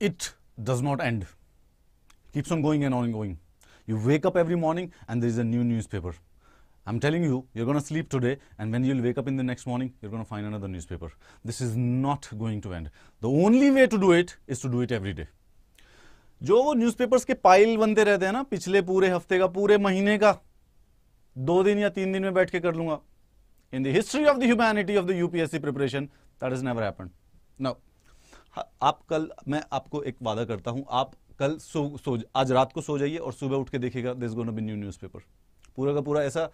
it does not end. Keeps on going and on and going. You wake up every morning and there is a new newspaper. I'm telling you, you're going to sleep today and when you'll wake up in the next morning, you're going to find another newspaper. This is not going to end. The only way to do it is to do it every day. जो वो newspapers के pile बनते रहते हैं ना पिछले पूरे हफ्ते का पूरे महीने का दो दिन या तीन दिन में बैठ के कर लूंगा in the history of the humanity of the UPSC preparation that is never happened now आप कल मैं आपको एक वादा करता हूं आप कल सो सो आज रात को सो जाइए और सुबह उठ के देखिएगा this gonna be new newspaper पूरा का पूरा ऐसा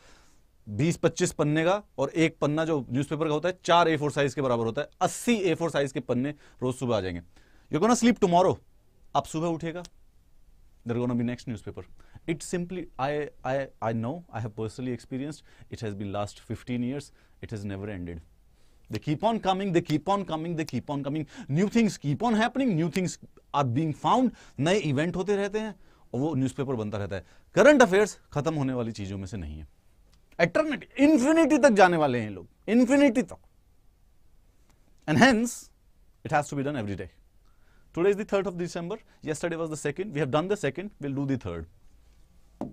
20-25 पन्ने का और एक पन्ना जो न्यूज़पेपर का होता है चार ए फोर साइज के बराबर होता है अस्सी ए फोर साइज के पन्ने रोज सुबह आ जाएंगे यू गोना स्लीप टुमारो आप सुबह उठेगा there going to next news paper it simply I I I know I have personally experience it has been last fifteen years it has never ended They keep on coming, they keep on coming, they keep on coming. New things keep on happening, new things are being found. नए event होते रहते हैं और वो newspaper बनता रहता है current affairs खत्म होने वाली चीज़ों में से नहीं है एटर्निटी इन्फिनिटी तक जाने वाले हैं लोग इन्फिनिटी तक and hence it has to be done every day today is the third of December yesterday was the second we have done the second we'll do the third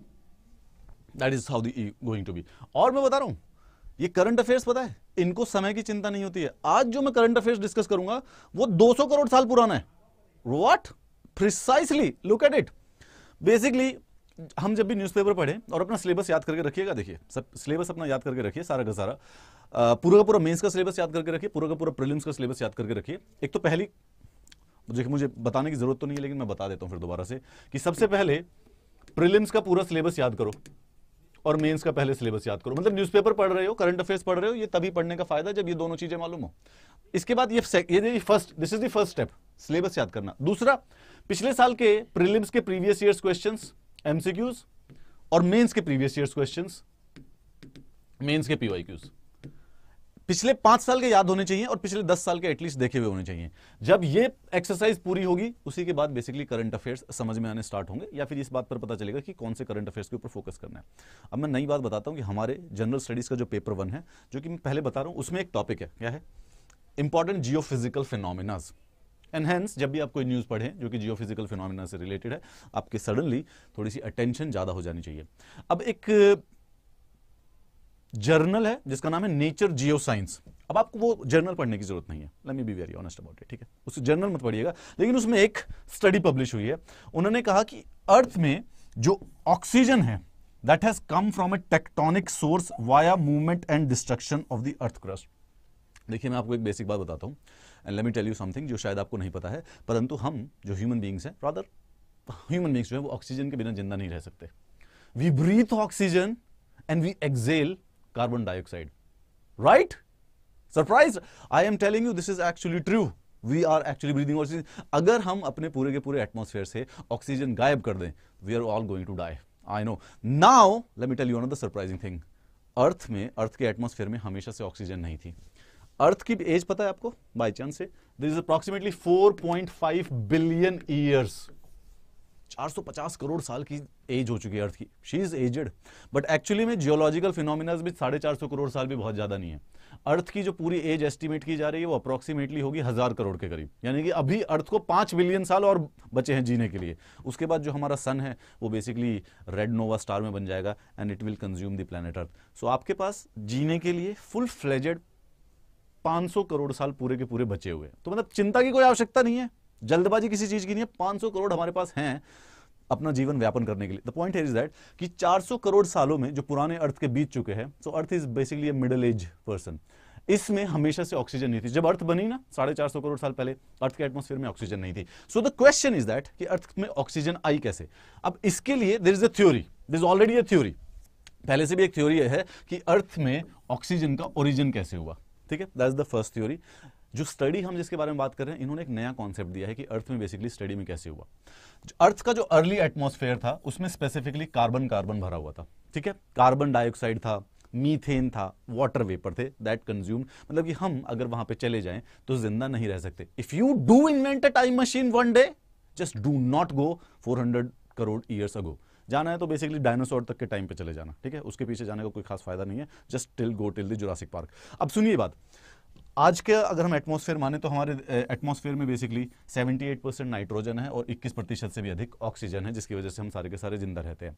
that is how the going to be और मैं बता रहा हूं ये current affairs पता है इनको समय की चिंता नहीं होती है आज जो मैं करंट अफेयर्स डिस्कस करूंगा वो 200 करोड़ साल पुराना है what precisely look at it basically हम जब भी न्यूज़पेपर पढ़े और अपना सिलेबस याद करके रखिएगा देखिए सब सिलेबस अपना याद करके रखिए सारा का सारा पूरा का पूरा मेन्स का सिलेबस याद करके रखिए पूरा का पूरा प्रिलिम्स का सिलेबस याद करके रखिए एक तो पहली देखिए मुझे बताने की जरूरत तो नहीं है लेकिन मैं बता देता हूँ फिर दोबारा से कि सबसे पहले प्रिलिम्स का पूरा सिलेबस याद करो और मेंस का पहले सिलेबस याद करो मतलब न्यूज़पेपर पढ़ रहे हो करंट अफेयर्स पढ़ रहे हो ये तभी पढ़ने का फायदा जब ये दोनों चीजें मालूम हो इसके बाद ये ये first this is the first step syllabus याद करना दूसरा पिछले साल के प्रीलिम्स के प्रीवियस ईयर क्वेश्चन एमसीक्यूज और मेन्स के प्रीवियस ईयर क्वेश्चन मेन्स के क्यूज पिछले पांच साल के याद होने चाहिए और पिछले दस साल के एटलीस्ट देखे हुए होने चाहिए जब ये एक्सरसाइज पूरी होगी उसी के बाद बेसिकली करंट अफेयर्स समझ में आने स्टार्ट होंगे या फिर इस बात पर पता चलेगा कि कौन से करंट अफेयर्स के ऊपर फोकस करना है अब मैं नई बात बताता हूँ कि हमारे जनरल स्टडीज का जो पेपर वन है जो कि मैं पहले बता रहा हूँ उसमें एक टॉपिक है क्या है इंपॉर्टेंट जियो फिजिकल फिनोमिनाज जब भी आप कोई न्यूज़ पढ़ें जो कि जियो फिजिकल से रिलेटेड है आपके सडनली थोड़ी सी अटेंशन ज़्यादा हो जानी चाहिए अब एक जर्नल है जिसका नाम है नेचर जियो साइंस अब आपको वो जर्नल पढ़ने की जरूरत नहीं है let me be very honest about it ठीक है उस जर्नल मत पढ़िएगा लेकिन उसमें एक स्टडी पब्लिश हुई है उन्होंने कहा कि अर्थ में जो ऑक्सीजन है that has come from a tectonic source via movement and destruction of the earth crust देखिए मैं आपको एक बेसिक बात बताता हूं and let me tell you something जो शायद आपको नहीं पता है परंतु हम जो ह्यूमन बींग्स हैं रादर ह्यूमन बींग्स जो है वो ऑक्सीजन के बिना जिंदा नहीं रह सकते we breathe oxygen and we exhale carbon dioxide. Right? Surprised? I am telling you this is actually true. We are actually breathing oxygen अगर हम अपने पूरे के पूरे एटमोसफेयर से ऑक्सीजन गायब कर दें we are all going to die I know now let me tell you the surprising thing earth में अर्थ के एटमोसफेयर में हमेशा से ऑक्सीजन नहीं थी अर्थ की एज पता है आपको बाई चांस से this is approximately 4.5 billion years 450 crore साल की एज हो चुकी है अर्थ की she is aged but actually में जियोलॉजिकल फिनोमिनाज भी साढ़े चार सौ करोड़ साल भी बहुत ज़्यादा नहीं है अर्थ की जो पूरी एज एस्टिमेट की जा रही है वो अप्रोक्सीमेटली होगी हज़ार करोड़ के करीब यानी कि अभी अर्थ को पांच बिलियन साल और बचे हैं जीने के लिए उसके बाद जो हमारा सन है वो बेसिकली रेड नोवा स्टार में बन जाएगा and it will consume the planet earth so आपके पास जीने के लिए फुल फ्लेजेड 500 करोड़ साल पूरे के पूरे बचे हुए हैं तो मतलब चिंता की कोई आवश्यकता नहीं है जल्दबाजी किसी चीज की नहीं है 500 करोड़ हमारे पास है अपना जीवन व्यापन करने के लिए द पॉइंट इज दैट कि 400 करोड़ सालों में जो पुराने अर्थ के बीत चुके हैं so earth is basically a middle age person इसमें हमेशा से ऑक्सीजन नहीं थी जब अर्थ बनी ना साढ़े चार सौ करोड़ साल पहले अर्थ के एटमॉस्फेयर में ऑक्सीजन नहीं थी so the question is that कि अर्थ में ऑक्सीजन आई कैसे अब इसके लिए there is a theory there is already a theory पहले से भी एक थ्योरी है कि अर्थ में ऑक्सीजन का ओरिजिन कैसे हुआ ठीक है that is the first theory जो स्टडी हम जिसके बारे में बात कर रहे हैं इन्होंने एक नया कॉन्सेप्ट दिया है कि अर्थ में बेसिकली स्टडी में कैसे हुआ अर्थ का जो अर्ली एटमोसफेयर था उसमें स्पेसिफिकली कार्बन कार्बन भरा हुआ था ठीक है कार्बन डाइऑक्साइड था मीथेन था वाटर वेपर थे दैट कंज्यूम मतलब कि हम अगर वहां पे चले जाएं तो जिंदा नहीं रह सकते if you do invent a time machine one day just do not go 400 crore years ago जाना है तो बेसिकली डायनासोर तक के टाइम पे चले जाना ठीक है उसके पीछे जाने का कोई खास फायदा नहीं है just till go till the Jurassic Park अब सुनिए बात आज के अगर हम एटमॉस्फेयर माने तो हमारे एटमॉस्फेयर में बेसिकली 78 परसेंट नाइट्रोजन है और 21 प्रतिशत से भी अधिक ऑक्सीजन है जिसकी वजह से हम सारे के सारे जिंदा रहते हैं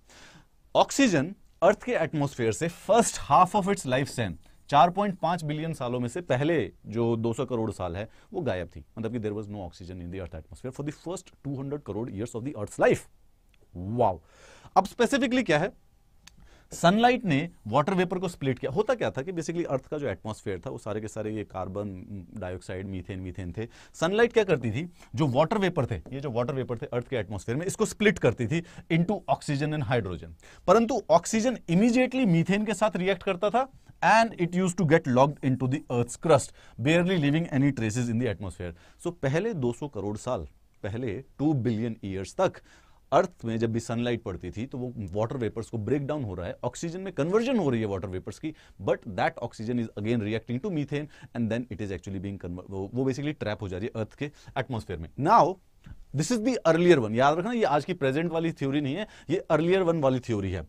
ऑक्सीजन अर्थ के एटमॉस्फेयर से first half of its life same 4.5 billion सालों में से पहले जो 200 करोड़ साल है वो गायब थी मतलब कि there was no oxygen in the earth earth atmosphere for the first hundred crore years of the earth life wow अब स्पेसिफिकली क्या है सनलाइट ने वाटर वेपर को स्प्लिट किया होता क्या था कि बेसिकली अर्थ का जो एटमॉस्फेयर था वो सारे के सारे ये कार्बन डाइऑक्साइड मीथेन मीथेन थे सनलाइट क्या करती थी जो वाटर वेपर थे ये जो वाटर वेपर थे अर्थ के एटमॉस्फेयर में इसको स्प्लिट करती थी इनटू ऑक्सीजन एंड हाइड्रोजन परंतु ऑक्सीजन इमीजिएटली मीथेन के साथ रिएक्ट करता था and it used to get logged into the earth's crust barely living any traces in the atmosphere so पहले दो करोड़ साल पहले टू बिलियन ईयर्स तक अर्थ में जब भी सनलाइट पड़ती थी तो वो वाटर वेपर्स को ब्रेक डाउन हो रहा है ऑक्सीजन में कन्वर्जन हो रही है वाटर वेपर्स की but that oxygen is again reacting to methane and then it is actually being वो बेसिकली ट्रैप हो जा रही है अर्थ के एटमोस्फेयर में now this is the earlier one याद रखना ये आज की प्रेजेंट वाली थ्योरी नहीं है ये अर्लियर वन वाली थ्योरी है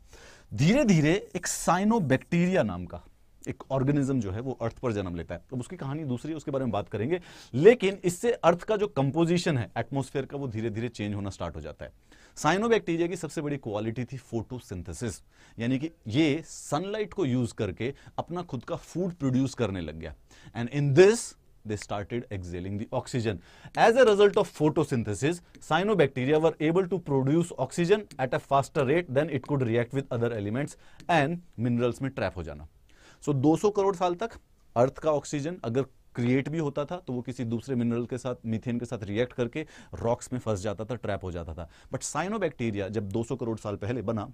धीरे धीरे एक साइनोबैक्टीरिया नाम का एक ऑर्गेनिज्म जो है वो अर्थ पर जन्म लेता है अब तो उसकी कहानी दूसरी है उसके बारे में बात करेंगे लेकिन इससे अर्थ का जो कंपोजिशन है एटमोस्फेयर का वो धीरे धीरे चेंज होना स्टार्ट हो जाता है साइनोबैक्टीरिया की सबसे बड़ी क्वालिटी थी फोटोसिंथेसिस यानी कि ये सनलाइट को यूज करके अपना खुद का फूड प्रोड्यूस करने लग गया and in this they started exhaling the oxygen as a result of photosynthesis cyanobacteria were able to produce oxygen at a faster rate than it could react with other elements and minerals में trap हो जाना सो so, 200 crore साल तक अर्थ का oxygen अगर create भी होता था तो वो किसी दूसरे मिनरल के साथ मीथेन के साथ रिएक्ट करके रॉक्स में फंस जाता था ट्रैप हो जाता था बट साइनोबैक्टीरिया जब 200 करोड़ साल पहले बना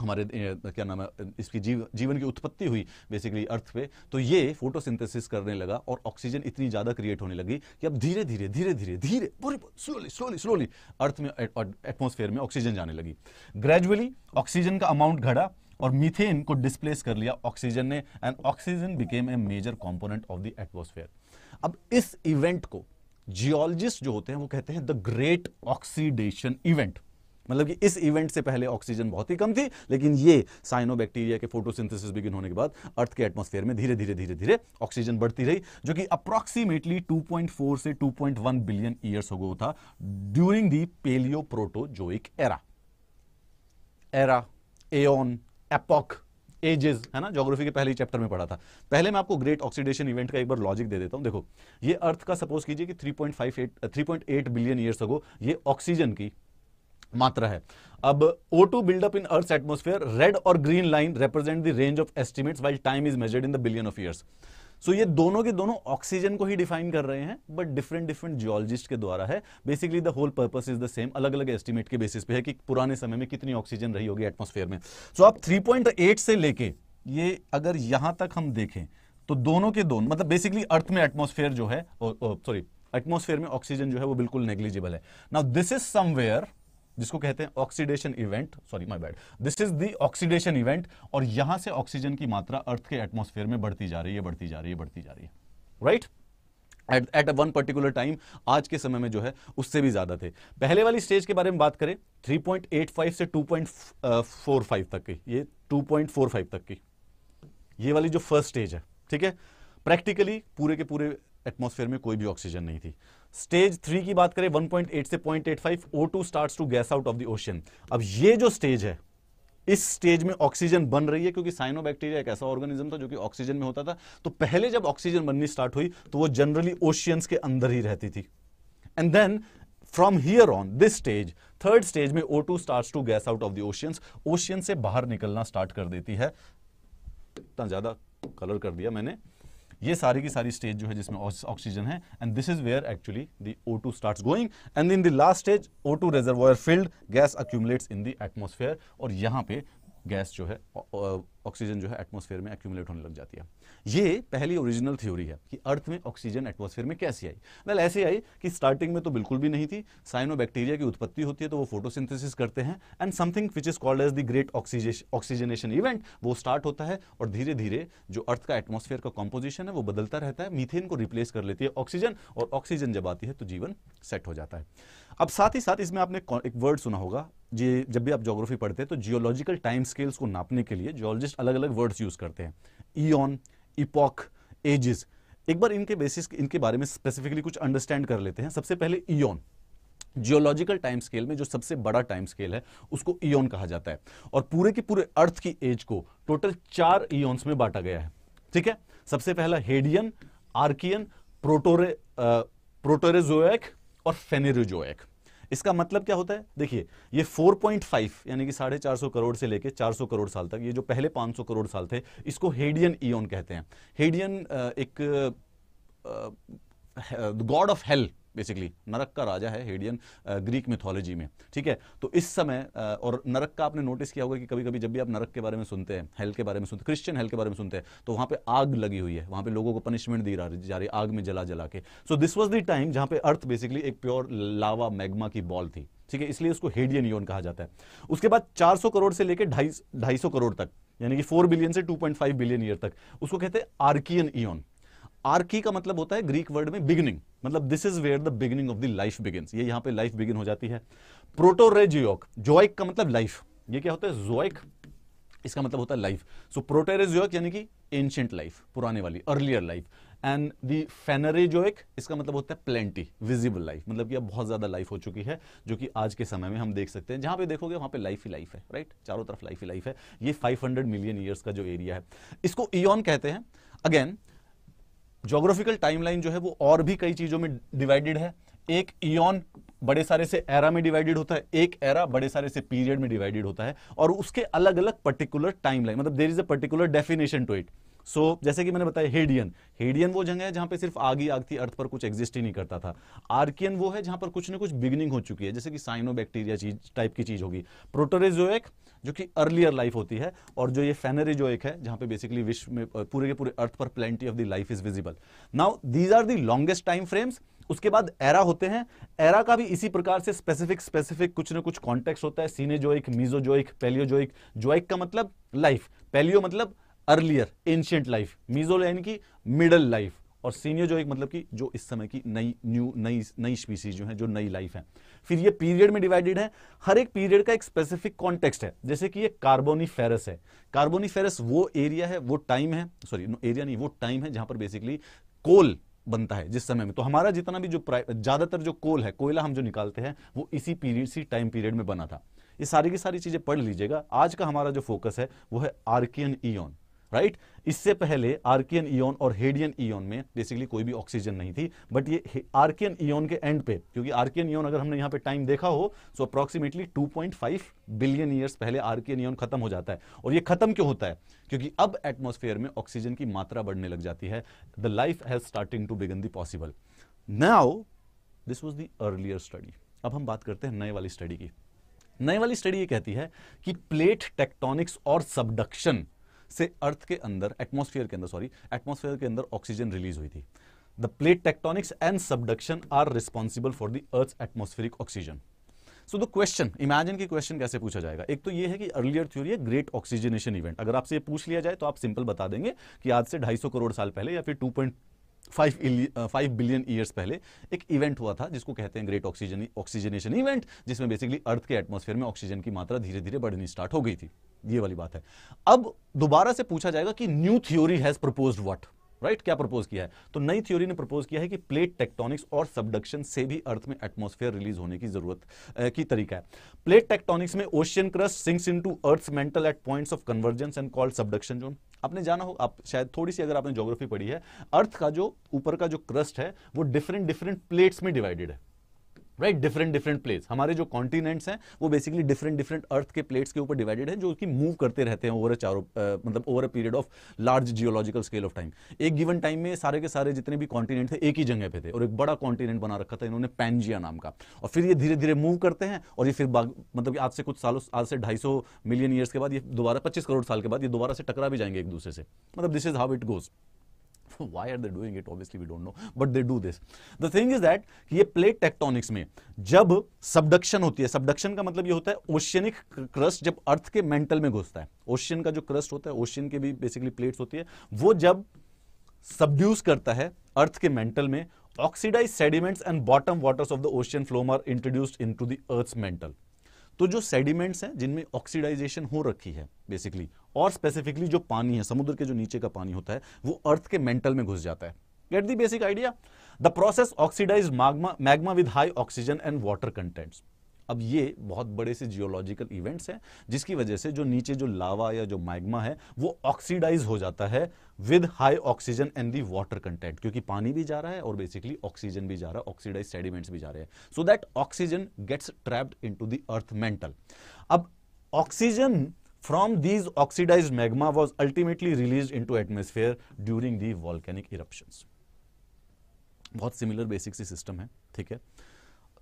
हमारे क्या नाम है इसकी जीव जीवन की उत्पत्ति हुई बेसिकली अर्थ पे तो ये फोटोसिंथेसिस करने लगा और ऑक्सीजन इतनी ज़्यादा क्रिएट होने लगी कि अब धीरे धीरे धीरे धीरे धीरे पूरी स्लोली स्लोली स्लोली अर्थ में एटमोसफेयर में ऑक्सीजन जाने लगी ग्रेजुअली ऑक्सीजन का अमाउंट घटा और मीथेन को डिस्प्लेस कर लिया ऑक्सीजन ने and oxygen became a major component of the atmosphere अब इस इवेंट को जियोलॉजिस्ट जो होते हैं वो कहते हैं द ग्रेट ऑक्सीडेशन इवेंट मतलब कि इस इवेंट से पहले ऑक्सीजन बहुत ही कम थी लेकिन ये साइनोबैक्टीरिया के फोटोसिंथेसिस बिगिन होने के बाद अर्थ के एटमॉस्फेयर में धीरे धीरे धीरे धीरे ऑक्सीजन बढ़ती रही जो कि अप्रॉक्सीमेटली 2.4 से 2.1 बिलियन ईयर्स हो गया था during the paleoproterozoic era era and epoch ages है ना ज्योग्राफी के पहले चैप्टर में पढ़ा था पहले मैं आपको ग्रेट ऑक्सीडेशन इवेंट का एक बार लॉजिक दे देता हूं देखो ये अर्थ का सपोज कीजिए कि 3.58 3.8 बिलियन ईयर्स अगो ये ऑक्सीजन की मात्रा है अब O two buildup in earth atmosphere red और green line represent the range of estimates while time is measured in the billion of years so so, ये दोनों के दोनों ऑक्सीजन को ही डिफाइन कर रहे हैं बट डिफरेंट डिफरेंट जियोलॉजिस्ट के द्वारा है basically the whole purpose is the same अलग अलग एस्टिमेट के बेसिस पे है कि पुराने समय में कितनी ऑक्सीजन रही होगी एटमोस्फेयर में सो so, आप 3.8 से लेके ये अगर यहां तक हम देखें तो दोनों के दोनों मतलब बेसिकली अर्थ में एटमोसफेयर जो है सॉरी एटमोस्फेयर में ऑक्सीजन जो है वो बिल्कुल नेग्लिजिबल है नाउ दिस इज समवेयर जिसको कहते हैं oxidation event sorry my bad this is the oxidation event और यहां से ऑक्सीजन की मात्रा अर्थ के एटमोस्फेयर में बढ़ती जा रही है बढ़ती जा रही है बढ़ती जा रही है right at at one particular time आज के समय में जो है उससे भी ज्यादा थे पहले वाली स्टेज के बारे में बात करें 3.85 से 2.45 तक की ये 2.45 तक की ये वाली जो फर्स्ट स्टेज है ठीक है प्रैक्टिकली पूरे के पूरे एटमोसफेयर में कोई भी ऑक्सीजन नहीं थी स्टेज थ्री की बात करें 1.8 से 0.85 O2 starts to gas out of the ocean अब ये जो स्टेज है इस स्टेज में ऑक्सीजन बन रही है क्योंकि साइनोबैक्टीरिया एक ऐसा ऑर्गेनिज्म था जो कि ऑक्सीजन में होता था तो पहले जब ऑक्सीजन बननी स्टार्ट हुई तो वो जनरली ओशियंस के अंदर ही रहती थी and then from here on this stage third stage में O two start to gas out of the oceans ocean से बाहर निकलना स्टार्ट कर देती है इतना ज्यादा कलर कर दिया मैंने ये सारी की सारी स्टेज जो है जिसमें ऑक्सीजन है and this is where actually the O two start going and in the last stage O two reservoir field gas accumulates in the atmosphere और यहाँ पे गैस जो है ऑक्सीजन जो है एटमॉस्फेयर में एक्यूमुलेट होने लग जाती है ये पहली ओरिजिनल थ्योरी है कि अर्थ में ऑक्सीजन एटमॉस्फेयर में कैसी आई वेल ऐसे आई कि स्टार्टिंग में तो बिल्कुल भी नहीं थी साइनो बैक्टीरिया की उत्पत्ति होती है तो वो फोटोसिंथेसिस करते हैं and something which is called as the great oxygenation event वो स्टार्ट होता है और धीरे धीरे जो अर्थ का एटमोसफेयर का कॉम्पोजिशन है वो बदलता रहता है मीथेन को रिप्लेस कर लेती है ऑक्सीजन और ऑक्सीजन जब आती है तो जीवन सेट हो जाता है अब साथ ही साथ इसमें आपने एक वर्ड सुना होगा जी जब भी आप जोग्राफी पढ़ते हैं तो जियोलॉजिकल टाइम स्केल्स को नापने के लिए जियोलॉजिस्ट साइंटिस्ट अलग अलग वर्ड्स यूज करते हैं ईन इपॉक एजिस एक बार इनके बेसिस इनके बारे में स्पेसिफिकली कुछ अंडरस्टैंड कर लेते हैं सबसे पहले ईन जियोलॉजिकल टाइम स्केल में जो सबसे बड़ा टाइम स्केल है उसको ईन कहा जाता है और पूरे के पूरे अर्थ की एज को टोटल चार ईन्स में बांटा गया है ठीक है सबसे पहला हेडियन आर्कियन प्रोटोरे प्रोटोरेजोएक और फेनेरोजोएक इसका मतलब क्या होता है देखिए ये 4.5 यानी कि साढ़े चार सौ करोड़ से लेकर 400 करोड़ साल तक ये जो पहले 500 करोड़ साल थे इसको हेडियन ईओन कहते हैं हेडियन एक गॉड ऑफ हेल्थ बेसिकली नरक का राजा है हेडियन ग्रीक मिथोलॉजी में ठीक है तो इस समय और नरक का आपने नोटिस किया होगा कि कभी कभी जब भी आप नरक के बारे में सुनते हैं हेल के बारे में सुनते क्रिश्चियन हेल के बारे में सुनते हैं तो वहां पे आग लगी हुई है वहां पे लोगों को पनिशमेंट दी जा रही आग में जला जला के so this was the time जहां पर अर्थ बेसिकली एक प्योर लावा मैग्मा की बॉल थी ठीक है इसलिए उसको हेडियन योन कहा जाता है उसके बाद चार करोड़ से लेकर ढाई करोड़ तक यानी कि फोर बिलियन से टू बिलियन ईयर तक उसको कहते हैं आर्कियन ईयन आर्की का मतलब होता है ग्रीक वर्ड में बिगनिंग मतलब this is where the beginning of the life begin ये यहां पे लाइफ बिगिन हो जाती है प्रोटोरेजियोक जोइक का मतलब लाइफ ये क्या होता है जोइक इसका मतलब होता है लाइफ सो प्रोटोरेजियोक यानी कि एंशंट लाइफ पुराने वाली earlier life and the Phanerozoic इसका मतलब होता है प्लेंटी विजिबल लाइफ मतलब कि अब बहुत ज़्यादा लाइफ हो चुकी है जो कि आज के समय में हम देख सकते हैं जहां पे देखोगे वहां पे लाइफ ही लाइफ है राइट चारों तरफ लाइफ ही लाइफ है ये 500 मिलियन ईयर्स का जो एरिया है इसको ईन कहते हैं अगेन जोग्राफिकल टाइमलाइन जो है वो और भी कई चीज़ों में डिवाइडेड है एक इन बड़े सारे से एरा में डिवाइडेड होता है एक एरा बड़े सारे से पीरियड में डिवाइडेड होता है और उसके अलग अलग पर्टिकुलर टाइमलाइन मतलब there is a particular definition to it so so, जैसे कि मैंने बताया हेडियन हेडियन वो जगह है जहां पे सिर्फ आग ही आग थी अर्थ पर कुछ एग्जिस्ट ही नहीं करता था आर्कियन वो है जहां पर कुछ ना कुछ बिगनिंग हो चुकी है जैसे कि साइनो बैक्टीरिया चीज टाइप की चीज होगी प्रोटोरेजोएक जो कि अर्लियर लाइफ होती है और जो ये फेनेरेजोएक है जहां पे बेसिकली विश्व में पूरे के पूरे अर्थ पर plenty of the life is visible now these are the longest time frames उसके बाद एरा होते हैं एरा का भी इसी प्रकार से स्पेसिफिक स्पेसिफिक कुछ ना कुछ कॉन्टेक्स्ट होता है सीनेजोइक मीजोजोइक पेलियोजोइक जोइक का मतलब लाइफ पेलियो मतलब अर्लियर एंशियंट लाइफ मीजो यानी कि मिडल लाइफ और सीनियर जो एक मतलब कि जो इस समय की नई न्यू नई नई स्पीसीज जो है जो नई लाइफ है फिर ये पीरियड में डिवाइडेड है हर एक पीरियड का एक स्पेसिफिक कॉन्टेक्स्ट है जैसे कि ये फेरस है कार्बोनी फेरस वो एरिया है वो टाइम है सॉरी एरिया नहीं वो टाइम है जहां पर बेसिकली कोल बनता है जिस समय में तो हमारा जितना भी जो ज्यादातर जो कोल है कोयला हम जो निकालते हैं वो इसी पीरियड सी टाइम पीरियड में बना था ये सारी की सारी चीजें पढ़ लीजिएगा आज का हमारा जो फोकस है वो है आर्कियन ईयन राइट इससे पहले आर्कियन इन और हेडियन ईओन में बेसिकली कोई भी ऑक्सीजन नहीं थी बट ये आर्कियन ईओन के एंड पे क्योंकि आर्कियन ईओन अगर हमने यहां पे टाइम देखा हो सो अप्रोक्सीमेटली 2.5 बिलियन ईयर्स पहले आर्कियन ईओन खत्म हो जाता है और ये खत्म क्यों होता है क्योंकि अब एटमोस्फेयर में ऑक्सीजन की मात्रा बढ़ने लग जाती है the life has starting to begin the possible now this was the earlier study अब हम बात करते हैं नए वाली स्टडी की नए वाली स्टडी ये कहती है कि प्लेट टेक्टोनिक्स और सबडक्शन से अर्थ के अंदर एटमोस्फियर के अंदर सॉरी एटमोस्फियर के अंदर ऑक्सीजन रिलीज हुई थी the plate tectonics and subduction are responsible for the earth atmospheric oxygen so the question imagine की क्वेश्चन कैसे पूछा जाएगा एक तो ये है कि अर्लियर थ्योरी है ग्रेट ऑक्सीजनेशन इवेंट अगर आपसे ये पूछ लिया जाए तो आप सिंपल बता देंगे कि आज से 250 करोड़ साल पहले या फिर फाइव फाइव बिलियन ईयर्स पहले एक इवेंट हुआ था जिसको कहते हैं ग्रेट ऑक्सीजन ऑक्सीजनेशन इवेंट जिसमें बेसिकली अर्थ के एटमोसफेयर में ऑक्सीजन की मात्रा धीरे धीरे बढ़नी स्टार्ट हो गई थी ये वाली बात है अब दोबारा से पूछा जाएगा कि new theory has propose what right क्या प्रपोज किया है तो नई थ्योरी ने प्रपोज किया है कि प्लेट टेक्टोनिक्स और सबडक्शन से भी अर्थ में एटमोस्फेयर रिलीज होने की जरूरत की तरीका है प्लेट टेक्टोनिक्स में ocean crust sinks into earth mantle at points of convergence and called subduction zone आपने जाना हो आप शायद थोड़ी सी अगर आपने ज्योग्राफी पढ़ी है अर्थ का जो ऊपर का जो क्रस्ट है वो डिफरेंट डिफरेंट प्लेट्स में डिवाइडेड है राइट डिफरेंट डिफरेंट प्लेट्स हमारे जो कॉन्टिनेंट्स हैं वो बेसिकली डिफरेंट डिफरेंट अर्थ के प्लेट्स के ऊपर डिवाइडेड हैं जो कि मूव करते रहते हैं ओवर अ चारों मतलब over a period of large geological scale of time एक गिवन टाइम में सारे के सारे जितने भी कॉन्टिनेंट थे एक ही जगह पे थे और एक बड़ा कॉन्टिनेंट बना रखा था इन्होंने पैनजिया नाम का और फिर ये धीरे धीरे मूव करते हैं और ये फिर मतलब आज से कुछ सालों आज से ढाई मिलियन ईयर्स के बाद ये दोबारा पच्चीस करोड़ साल के बाद ये दोबारा से टकरा भी जाएंगे एक दूसरे से मतलब this is how it goes know why are they doing it obviously we don't know but they do this the thing is that ये प्लेट टेक्टोनिक्स में जब सबडक्शन होती है सबडक्शन का मतलब ये होता है ओशियनिक क्रस्ट जब अर्थ के मेंटल में घुसता है ओशियन का जो क्रस्ट होता है ओशियन के भी बेसिकली प्लेट्स होती है वो जब सबड्यूस करता है अर्थ के मेंटल में oxidize sediments and bottom waters of the ocean floor are introduced into the earth's mantle तो जो सेडिमेंट्स हैं जिनमें ऑक्सीडाइजेशन हो रखी है बेसिकली और स्पेसिफिकली जो पानी है समुद्र के जो नीचे का पानी होता है वो अर्थ के मेंटल में घुस जाता है get the basic idea the process oxidize magma magma with high oxygen and water contents अब ये बहुत बड़े से जियोलॉजिकल इवेंट्स हैं जिसकी वजह से जो नीचे जो लावा या जो माइग्मा है वो ऑक्सीडाइज हो जाता है with high oxygen and the water content क्योंकि पानी भी जा रहा है और बेसिकली ऑक्सीजन भी जा रहा है ऑक्सीडाइज सेडिमेंट्स भी जा रहे हैं so that oxygen gets trapped in to the earth mantle अब oxygen from these oxidize magma was ultimately release in to atmosphere during the volcanic eruption बहुत सिमिलर बेसिक सी सिस्टम है ठीक है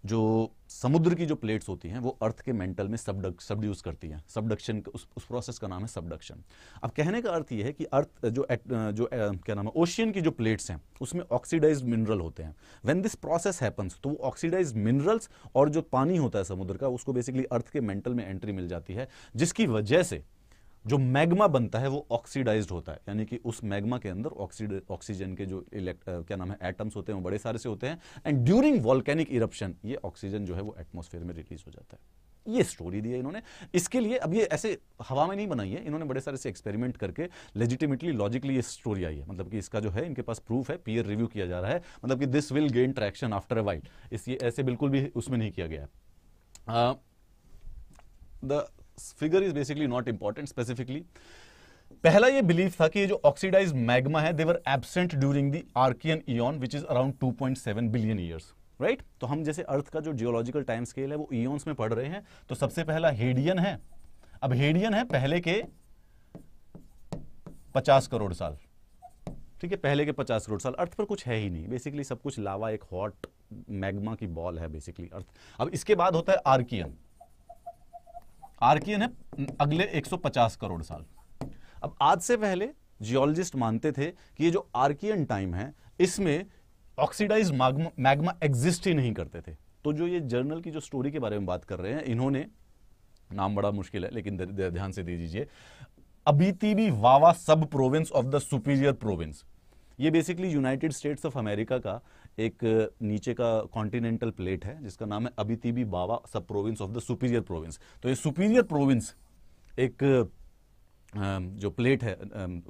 जो समुद्र की जो प्लेट्स होती हैं वो अर्थ के मेंटल में सबडक सबड्यूस करती हैं सबडक्शन उस, उस प्रोसेस का नाम है सबडक्शन अब कहने का अर्थ ये है कि अर्थ जो एट, जो ए, क्या नाम है ओशियन की जो प्लेट्स हैं उसमें ऑक्सीडाइज मिनरल होते हैं व्हेन दिस प्रोसेस हैपन्स तो वो ऑक्सीडाइज मिनरल्स और जो पानी होता है समुद्र का उसको बेसिकली अर्थ के मेंटल में एंट्री मिल जाती है जिसकी वजह से जो मैग्मा बनता है वो ऑक्सीडाइज्ड होता है यानी कि उस मैग्मा के अंदर ऑक्सीड ऑक्सीजन के जो इलेक्ट क्या नाम है एटम्स होते हैं वो बड़े सारे से होते हैं एंड ड्यूरिंग वॉल्केनिक इरप्शन ये ऑक्सीजन जो है वो एटमोसफेयर में रिलीज हो जाता है ये स्टोरी दी है इन्होंने इसके लिए अब ये ऐसे हवा में नहीं बनाई है इन्होंने बड़े सारे से एक्सपेरिमेंट करके लेजिटिमेटली लॉजिकली ये स्टोरी आई है मतलब कि इसका जो है इनके पास प्रूफ है पीयर रिव्यू किया जा रहा है मतलब कि this will gain traction after a while इस ये ऐसे बिल्कुल भी उसमें नहीं किया गया है the figure is basically not important specifically पहला ये बिलीफ था कि ये जो ऑक्सीडाइज मैग्मा है they were absent during the Archean eon which is around 2.7 billion years right तो हम जैसे अर्थ का जो जियोलॉजिकल टाइम स्केल है वो ईयन्स में पढ़ रहे हैं तो सबसे पहला हेडियन है अब हेडियन है पहले के 50 करोड़ साल ठीक है पहले के 50 करोड़ साल अर्थ पर कुछ है ही नहीं बेसिकली सब कुछ लावा एक हॉट मैग्मा की बॉल है बेसिकली अर्थ अब इसके बाद होता है आर्कियन आर्कियन है अगले 150 करोड़ साल अब आज से पहले जियोलॉजिस्ट मानते थे कि ये जो आर्कियन टाइम है इसमें ऑक्सीडाइज मैग्मा एग्जिस्ट ही नहीं करते थे तो जो ये जर्नल की जो स्टोरी के बारे में बात कर रहे हैं इन्होंने नाम बड़ा मुश्किल है लेकिन ध्यान से दे दीजिए Abitibi Wawa sub province of the Superior province ये basically United States of America का एक नीचे का कॉन्टिनेंटल प्लेट है जिसका नाम है Abitibi Wawa sub province of the Superior province तो ये सुपीरियर प्रोविंस एक जो प्लेट है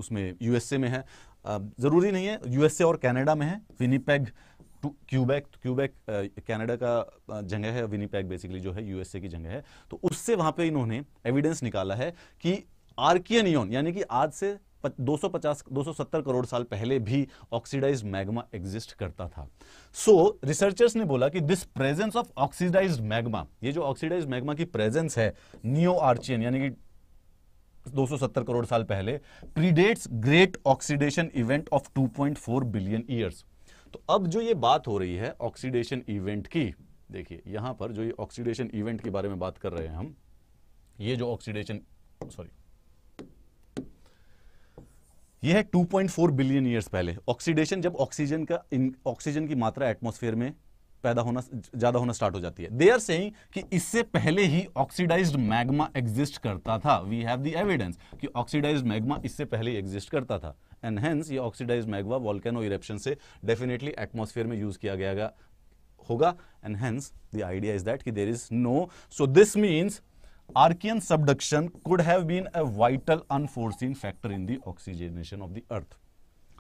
उसमें यूएसए में है ज़रूरी नहीं है यूएसए और कनाडा में है Winnipeg to Quebec Quebec Canada का जगह है विनीपैग बेसिकली जो है यूएसए की जगह है तो उससे वहां पे इन्होंने एविडेंस निकाला है कि आर्कियन यानी कि आज से दो सौ करोड़ साल पहले भी ऑक्सीडाइज मैग्मा एग्जिस्ट करता था सो so, रिसर्चर्स ने बोला कि this presence of oxidize magma ये जो ऑक्सीडाइज मैग्मा की प्रेजेंस है नियो आर्चियन यानी कि 270 करोड़ साल पहले predates great oxidation event of 2.4 billion years तो अब जो ये बात हो रही है ऑक्सीडेशन इवेंट की देखिए यहां पर जो ये ऑक्सीडेशन इवेंट के बारे में बात कर रहे हैं हम ये जो ऑक्सीडेशन सॉरी यह है 2.4 बिलियन ईयर्स पहले ऑक्सीडेशन जब ऑक्सीजन का ऑक्सीजन की मात्रा एटमोसफेयर में पैदा होना ज्यादा होना स्टार्ट हो जाती है दे आर सेइंग कि इससे पहले ही ऑक्सीडाइज्ड मैग्मा एग्जिस्ट करता था वी हैव द एविडेंस कि ऑक्सीडाइज्ड मैग्मा इससे पहले एग्जिस्ट करता था एंड हेंस ये ऑक्सीडाइज मैग्मा वॉल्केनो इरेप्शन से डेफिनेटली एटमोसफेयर में यूज किया गया होगा and hence the idea is that कि there is no so this means Archean subduction could have been a vital unforeseen factor in the oxygenation of the earth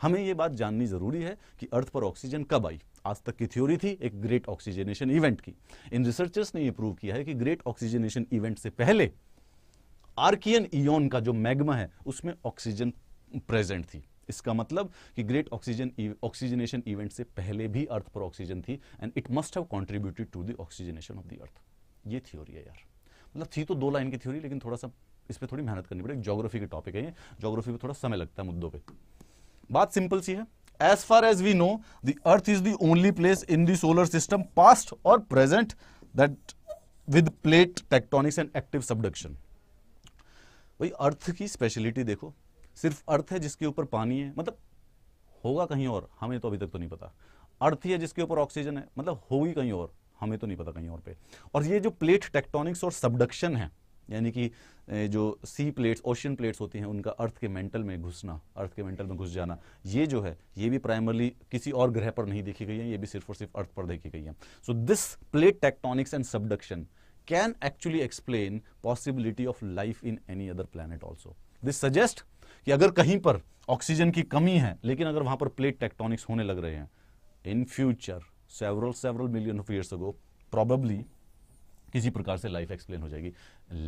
हमें यह बात जाननी जरूरी है कि अर्थ पर ऑक्सीजन कब आई आज तक की थ्योरी थी एक ग्रेट ऑक्सीजनेशन इवेंट की इन रिसर्चर्स ने यह प्रूव किया है कि ग्रेट ऑक्सीजनेशन इवेंट से पहले आर्कियन इन का जो मैग्मा है उसमें ऑक्सीजन प्रेजेंट थी इसका मतलब कि ग्रेट ऑक्सीजन ऑक्सीजनेशन इवेंट से पहले भी अर्थ पर ऑक्सीजन थी and it must have contributed to the oxygenation of the earth ये थ्योरी है यार मतलब थी तो दो लाइन की थ्योरी लेकिन थोड़ा सा इस पर थोड़ी मेहनत करनी पड़ेगी जोग्राफी के टॉपिक है ये जोग्राफी में थोड़ा समय लगता है मुद्दों पर बात सिंपल सी है as far as we know the earth is the only place in the solar system past और present that with plate tectonics and active subduction भाई अर्थ की स्पेशलिटी देखो सिर्फ अर्थ है जिसके ऊपर पानी है मतलब होगा कहीं और हमें तो अभी तक तो नहीं पता अर्थ ही है जिसके ऊपर ऑक्सीजन है मतलब होगी कहीं और हमें तो नहीं पता कहीं और पे और ये जो प्लेट टेक्टोनिक्स और सबडक्शन है यानी कि जो सी प्लेट्स ओशियन प्लेट्स होती हैं उनका अर्थ के मेंटल में घुसना अर्थ के मेंटल में घुस जाना ये जो है ये भी प्राइमरली किसी और ग्रह पर नहीं देखी गई है ये भी सिर्फ और सिर्फ अर्थ पर देखी गई है so this plate tectonics and subduction can actually explain possibility of life in any other planet also this suggest कि अगर कहीं पर ऑक्सीजन की कमी है लेकिन अगर वहां पर प्लेट टेक्टोनिक्स होने लग रहे हैं in future several several million of years ago probably किसी प्रकार से लाइफ एक्सप्लेन हो जाएगी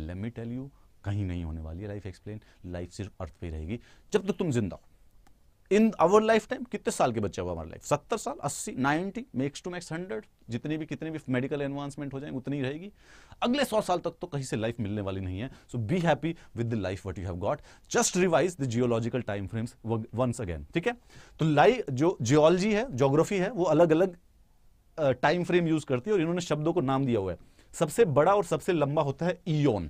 लेट मी टेल यू कहीं नहीं होने वाली है लाइफ एक्सप्लेन लाइफ सिर्फ अर्थ पे रहेगी जब तक तो तुम जिंदा हो इन आवर लाइफ टाइम कितने साल के बच्चे हुआ हमारा लाइफ सत्तर साल अस्सी ninety max to max hundred जितनी भी कितने भी मेडिकल एडवांसमेंट हो जाए उतनी रहेगी अगले सौ साल तक तो कहीं से लाइफ मिलने वाली नहीं है so be happy with the life what you have got just revise the geological time frames once again ठीक है तो लाइफ जो जियोलॉजी है जोग्राफी है वो अलग अलग टाइम फ्रेम यूज करती है और इन्होंने शब्दों को नाम दिया हुआ है सबसे बड़ा और सबसे लंबा होता है ईयोन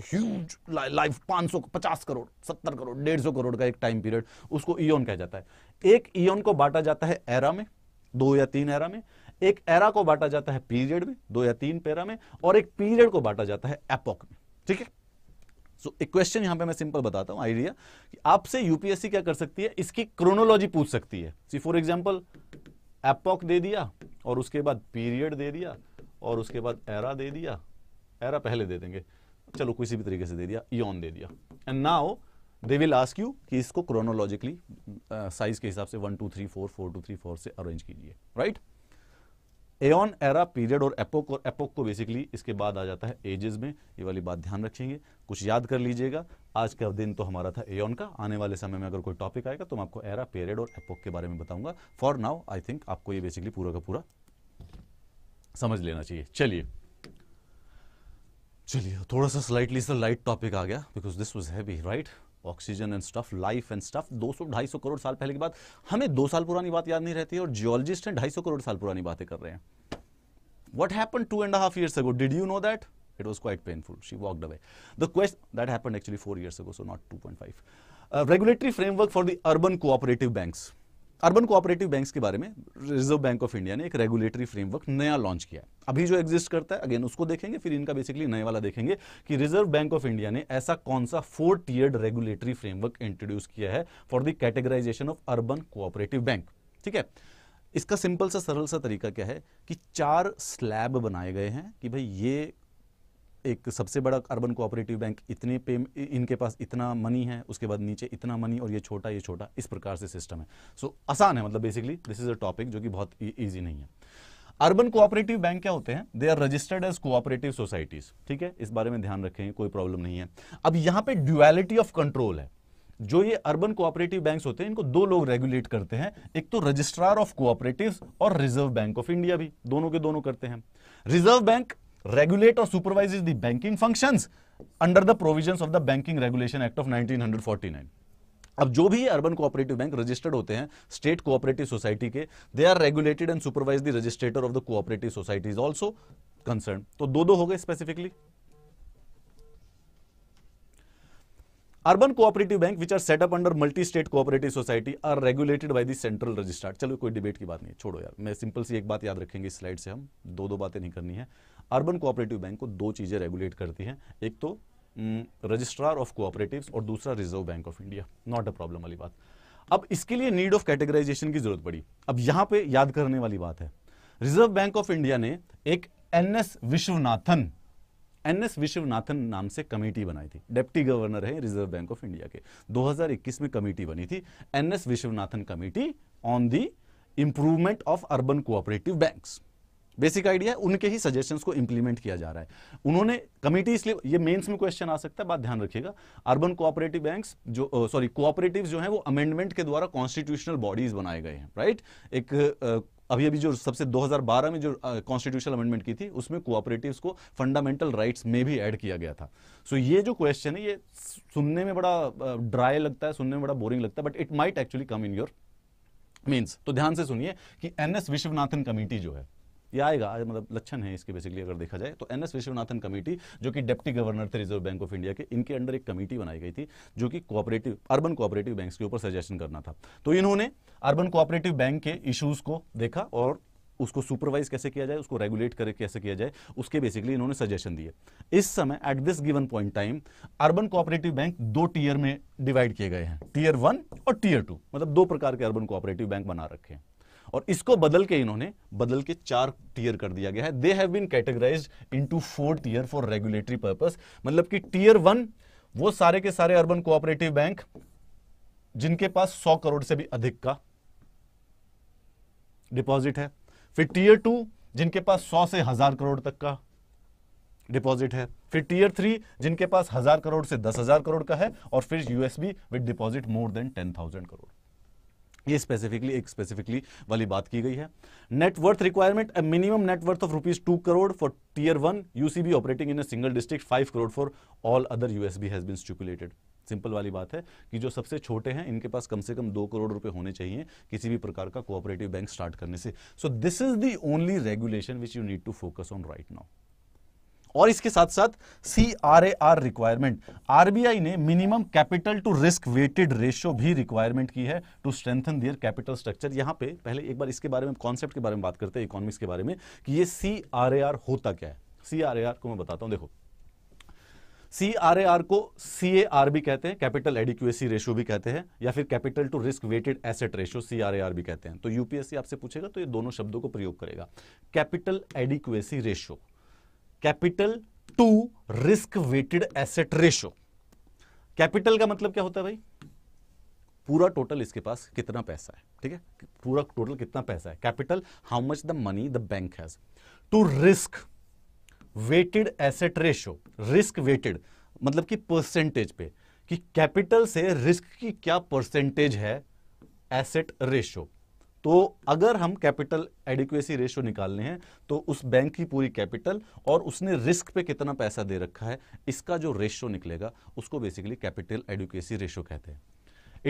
ह्यूज लाइफ पांच सौ पचास करोड़ सत्तर करोड़ डेढ़ सौ करोड़ का एक टाइम पीरियड उसको ईयोन कहा जाता है एक ईयोन को बांटा जाता है एरा में दो या तीन एरा में एक एरा को बांटा जाता है पीरियड में दो या तीन पेरा में और एक पीरियड को बांटा जाता है एपोक में ठीक है सो एक क्वेश्चन यहां पे मैं सिंपल बताता हूं आइडिया आपसे यूपीएससी क्या कर सकती है इसकी क्रोनोलॉजी पूछ सकती है फॉर एग्जांपल एपॉक दे दिया और उसके बाद पीरियड दे दिया और उसके बाद एरा दे दिया एरा पहले दे देंगे चलो किसी भी तरीके से दे दिया ईन दे दिया and now they will ask you कि इसको क्रोनोलॉजिकली साइज uh, के हिसाब से one two three four four two three four से अरेंज कीजिए right right? Eon era period और एपोक और एपोक को बेसिकली इसके बाद आ जाता है एजेस में ये वाली बात ध्यान रखेंगे कुछ याद कर लीजिएगा आज का दिन तो हमारा था एन का आने वाले समय में अगर कोई टॉपिक आएगा तो मैं आपको एरा पीरियड और एपोक के बारे में बताऊंगा फॉर नाउ आई थिंक आपको ये बेसिकली पूरा का पूरा समझ लेना चाहिए चलिए चलिए थोड़ा सा स्लाइटली सा लाइट टॉपिक आ गया because this was heavy right oxygen and stuff life and stuff ढाई सौ करोड़ साल पहले की बात हमें दो साल पुरानी बात याद नहीं रहती और जियोलॉजिस्ट हैं सौ करोड़ साल पुरानी बातें कर रहे हैं what happen two and half years ago did you know that it was quite painful she walk the way the question that happen actually four years ago so not two point five regulatory framework for the urban cooperative banks urban cooperative banks के बारे में reserve Bank of India ने एक regulatory framework नया launch किया है अभी जो एग्जिस्ट करता है अगेन उसको देखेंगे फिर इनका बेसिकली नया वाला देखेंगे कि रिजर्व बैंक ऑफ इंडिया ने ऐसा कौन सा four tiered regulatory framework introduce किया है for the categorization of urban cooperative bank ठीक है इसका सिंपल सा सरल सा तरीका क्या है कि चार स्लैब बनाए गए हैं कि भाई ये एक सबसे बड़ा अर्बन कोऑपरेटिव बैंक इतने पे इनके पास इतना मनी है उसके बाद नीचे इतना मनी और ये छोटा ये छोटा इस प्रकार से सिस्टम है सो so, आसान है मतलब basically this is a topic जो कि बहुत ईजी e, नहीं है अर्बन कोऑपरेटिव बैंक क्या होते हैं they are registered as cooperative societies ठीक है इस बारे में ध्यान रखें कोई प्रॉब्लम नहीं है अब यहां पे ड्यूएलिटी ऑफ कंट्रोल है जो ये अर्बन कोऑपरेटिव बैंक्स होते हैं इनको दो लोग रेगुलेट करते हैं एक तो रजिस्ट्रार ऑफ कोऑपरेटिव्स और रिजर्व बैंक ऑफ इंडिया भी दोनों के दोनों करते हैं Reserve Bank regulate or supervises the banking functions under the provisions of the Banking Regulation Act of 1949. अब जो भी अर्बन कोऑपरेटिव बैंक रजिस्टर्ड होते हैं स्टेट कोऑपरेटिव सोसाइटी के they are regulated and supervise the registrator of the cooperative societies also concern तो दो दो हो गए specifically urban cooperative bank which are set up under multi state cooperative society are regulated by the central registrar चलो कोई debate की बात नहीं छोड़ो यार मैं सिंपल सी एक बात याद रखेंगे इस स्लाइड से हम दो दो बातें नहीं करनी है अर्बन कोऑपरेटिव बैंक को दो चीज़ें रेगुलेट करती हैं एक तो रजिस्ट्रार ऑफ कोऑपरेटिव्स और दूसरा Reserve Bank of India not a problem वाली बात अब इसके लिए नीड ऑफ कैटेगराइजेशन की जरूरत पड़ी अब यहां पे याद करने वाली बात है रिजर्व बैंक ऑफ इंडिया ने एक N Vishwanathan N S Vishwanathan नाम से कमेटी बनाई थी डेप्टी गवर्नर है रिजर्व बैंक ऑफ इंडिया के 2021 में कमेटी बनी थी N S Vishwanathan committee on the improvement of urban cooperative banks basic idea उनके ही सजेशंस को इंप्लीमेंट किया जा रहा है उन्होंने कमिटी इसलिए ये मेंस में क्वेश्चन आ सकता है बात ध्यान रखिएगा अर्बन कोऑपरेटिव बैंक्स जो सॉरी कोऑपरेटिव्स जो हैं वो अमेंडमेंट के द्वारा कॉन्स्टिट्यूशनल बॉडीज बनाए गए हैं राइट एक अभी अभी जो सबसे 2012 में जो कॉन्स्टिट्यूशनल अमेंडमेंट की थी उसमें कोऑपरेटिव्स को फंडामेंटल राइट्स में भी ऐड किया गया था सो so, ये जो क्वेश्चन है ये सुनने में बड़ा ड्राई लगता है सुनने में बड़ा बोरिंग लगता है but it might actually come in your mains तो ध्यान से सुनिए कि एन एस विश्वनाथन कमेटी जो है यह आएगा मतलब लक्षण है इसके बेसिकली अगर देखा जाए तो एन एस विश्वनाथन कमेटी जो कि डिप्टी गवर्नर थे रिजर्व बैंक ऑफ इंडिया के इनके अंडर एक कमेटी बनाई गई थी जो कि कोऑपरेटिव अर्बन कोऑपरेटिव बैंक के ऊपर सजेशन करना था तो इन्होंने अर्बन कोऑपरेटिव बैंक के इशूज को देखा और उसको सुपरवाइज कैसे किया जाए उसको रेगुलेट करके कैसे किया जाए उसके बेसिकली इन्होंने सजेशन दिए इस समय at this given point time urban cooperative bank दो टीयर में डिवाइड किए गए हैं टीयर वन और टीयर टू मतलब दो प्रकार के अर्बन कोऑपरेटिव बैंक बना रखे हैं और इसको बदल के इन्होंने बदल के चार टीयर कर दिया गया है they have been categorize into four tier for regulatory purpose मतलब कि टीयर वन वो सारे के सारे अर्बन कोऑपरेटिव बैंक जिनके पास सौ करोड़ से भी अधिक का डिपॉजिट है फिर टीयर टू जिनके पास सौ से हजार करोड़ तक का डिपॉजिट है फिर टीयर थ्री जिनके पास हजार करोड़ से दस हजार करोड़ का है और फिर USB with deposit more than ten thousand crore ये स्पेसिफिकली एक स्पेसिफिकली वाली बात की गई है net worth requirement minimum net worth of rupees two crore for tier one UCB operating in a single district five crore for all other USB has been stipulated simple वाली बात है कि जो सबसे छोटे हैं इनके पास कम से कम दो करोड़ रुपए होने चाहिए किसी भी प्रकार का कोऑपरेटिव बैंक स्टार्ट करने से so this is the only regulation which you need to focus on right now और इसके साथ साथ C R A R requirement RBI ने minimum capital to risk weighted ratio भी रिक्वायरमेंट की है to strengthen their capital structure यहां पे पहले एक बार इसके बारे में कॉन्सेप्ट के बारे में बात करते हैं इकोनॉमिक्स के बारे में कि ये सी आर ए आर होता क्या है सी आर ए आर को मैं बताता हूं देखो सी आर ए आर को सी ए आर भी कहते हैं कैपिटल एडिक्यूएसी रेशियो भी कहते हैं या फिर capital to risk weighted asset ratio C R A R भी कहते हैं तो यूपीएससी आपसे पूछेगा तो ये दोनों शब्दों को प्रयोग करेगा capital adequacy ratio capital to risk weighted asset ratio capital का मतलब क्या होता है भाई पूरा टोटल इसके पास कितना पैसा है ठीक है पूरा टोटल कितना पैसा है capital how much the money the bank has to risk weighted asset ratio risk weighted मतलब कि परसेंटेज पे कि कैपिटल से रिस्क की क्या परसेंटेज है एसेट रेशो तो अगर हम कैपिटल एडिक्वेसी रेशियो निकालने हैं तो उस बैंक की पूरी कैपिटल और उसने रिस्क पे कितना पैसा दे रखा है इसका जो रेशियो निकलेगा उसको बेसिकली कैपिटल एडिक्वेसी रेशियो कहते हैं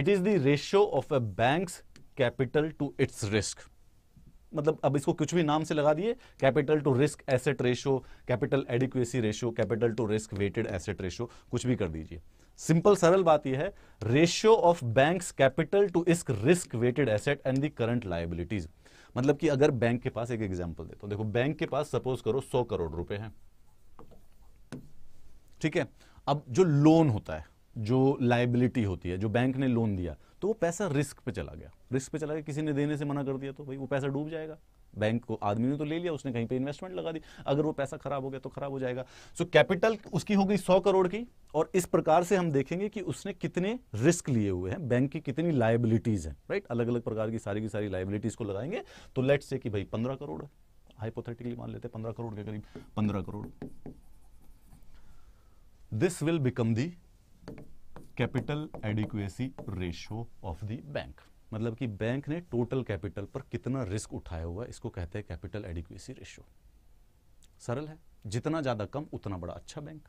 it is the ratio of a bank's capital to its risk मतलब अब इसको कुछ भी नाम से लगा दिए capital to risk asset ratio capital adequacy ratio capital to risk weighted asset ratio कुछ भी कर दीजिए सिंपल सरल बात यह है ratio of bank's capital to इस risk weighted asset and the current liabilities मतलब कि अगर बैंक के पास एक एग्जांपल देता हूं देखो बैंक के पास सपोज करो सौ करोड़ रुपए हैं ठीक है अब जो लोन होता है जो लाइबिलिटी होती है जो बैंक ने लोन दिया तो वो पैसा रिस्क पे चला गया रिस्क पे चला गया किसी ने देने से मना कर दिया तो भाई वो पैसा डूब जाएगा बैंक को आदमी ने तो ले लिया उसने कहीं पे इन्वेस्टमेंट लगा दी अगर वो पैसा खराब हो गया तो खराब हो जाएगा सो so, कैपिटल उसकी हो गई सौ करोड़ की और इस प्रकार से हम देखेंगे कि उसने कितने रिस्क लिए हुए हैं बैंक की कितनी लाइबिलिटीज हैं राइट अलग अलग प्रकार की सारी की सारी लाइबिलिटीज को लगाएंगे तो लेट से कि भाई पंद्रह करोड़ हाइपोथेटिकली मान लेते हैं पंद्रह करोड़ के करीब पंद्रह crore this will become the capital adequacy ratio of the bank मतलब कि बैंक ने टोटल कैपिटल पर कितना रिस्क उठाया हुआ इसको कहते हैं कैपिटल एडिक्वेसी रेशियो सरल है जितना ज़्यादा कम उतना बड़ा अच्छा बैंक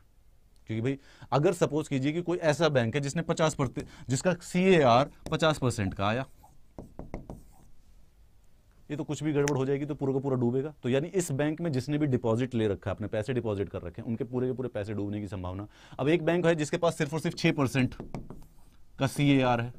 क्योंकि भाई अगर सपोज कीजिए कि कोई ऐसा बैंक है जिसने पचास जिसका सी ए आर पचास का आया ये तो कुछ भी गड़बड़ हो जाएगी तो पूरा का पूरा डूबेगा तो यानी इस बैंक में जिसने भी डिपॉजिट ले रखा है अपने पैसे डिपॉजिट कर रखे हैं उनके पूरे के पूरे पैसे डूबने की संभावना अब एक बैंक है जिसके पास सिर्फ और सिर्फ छह परसेंट का सी है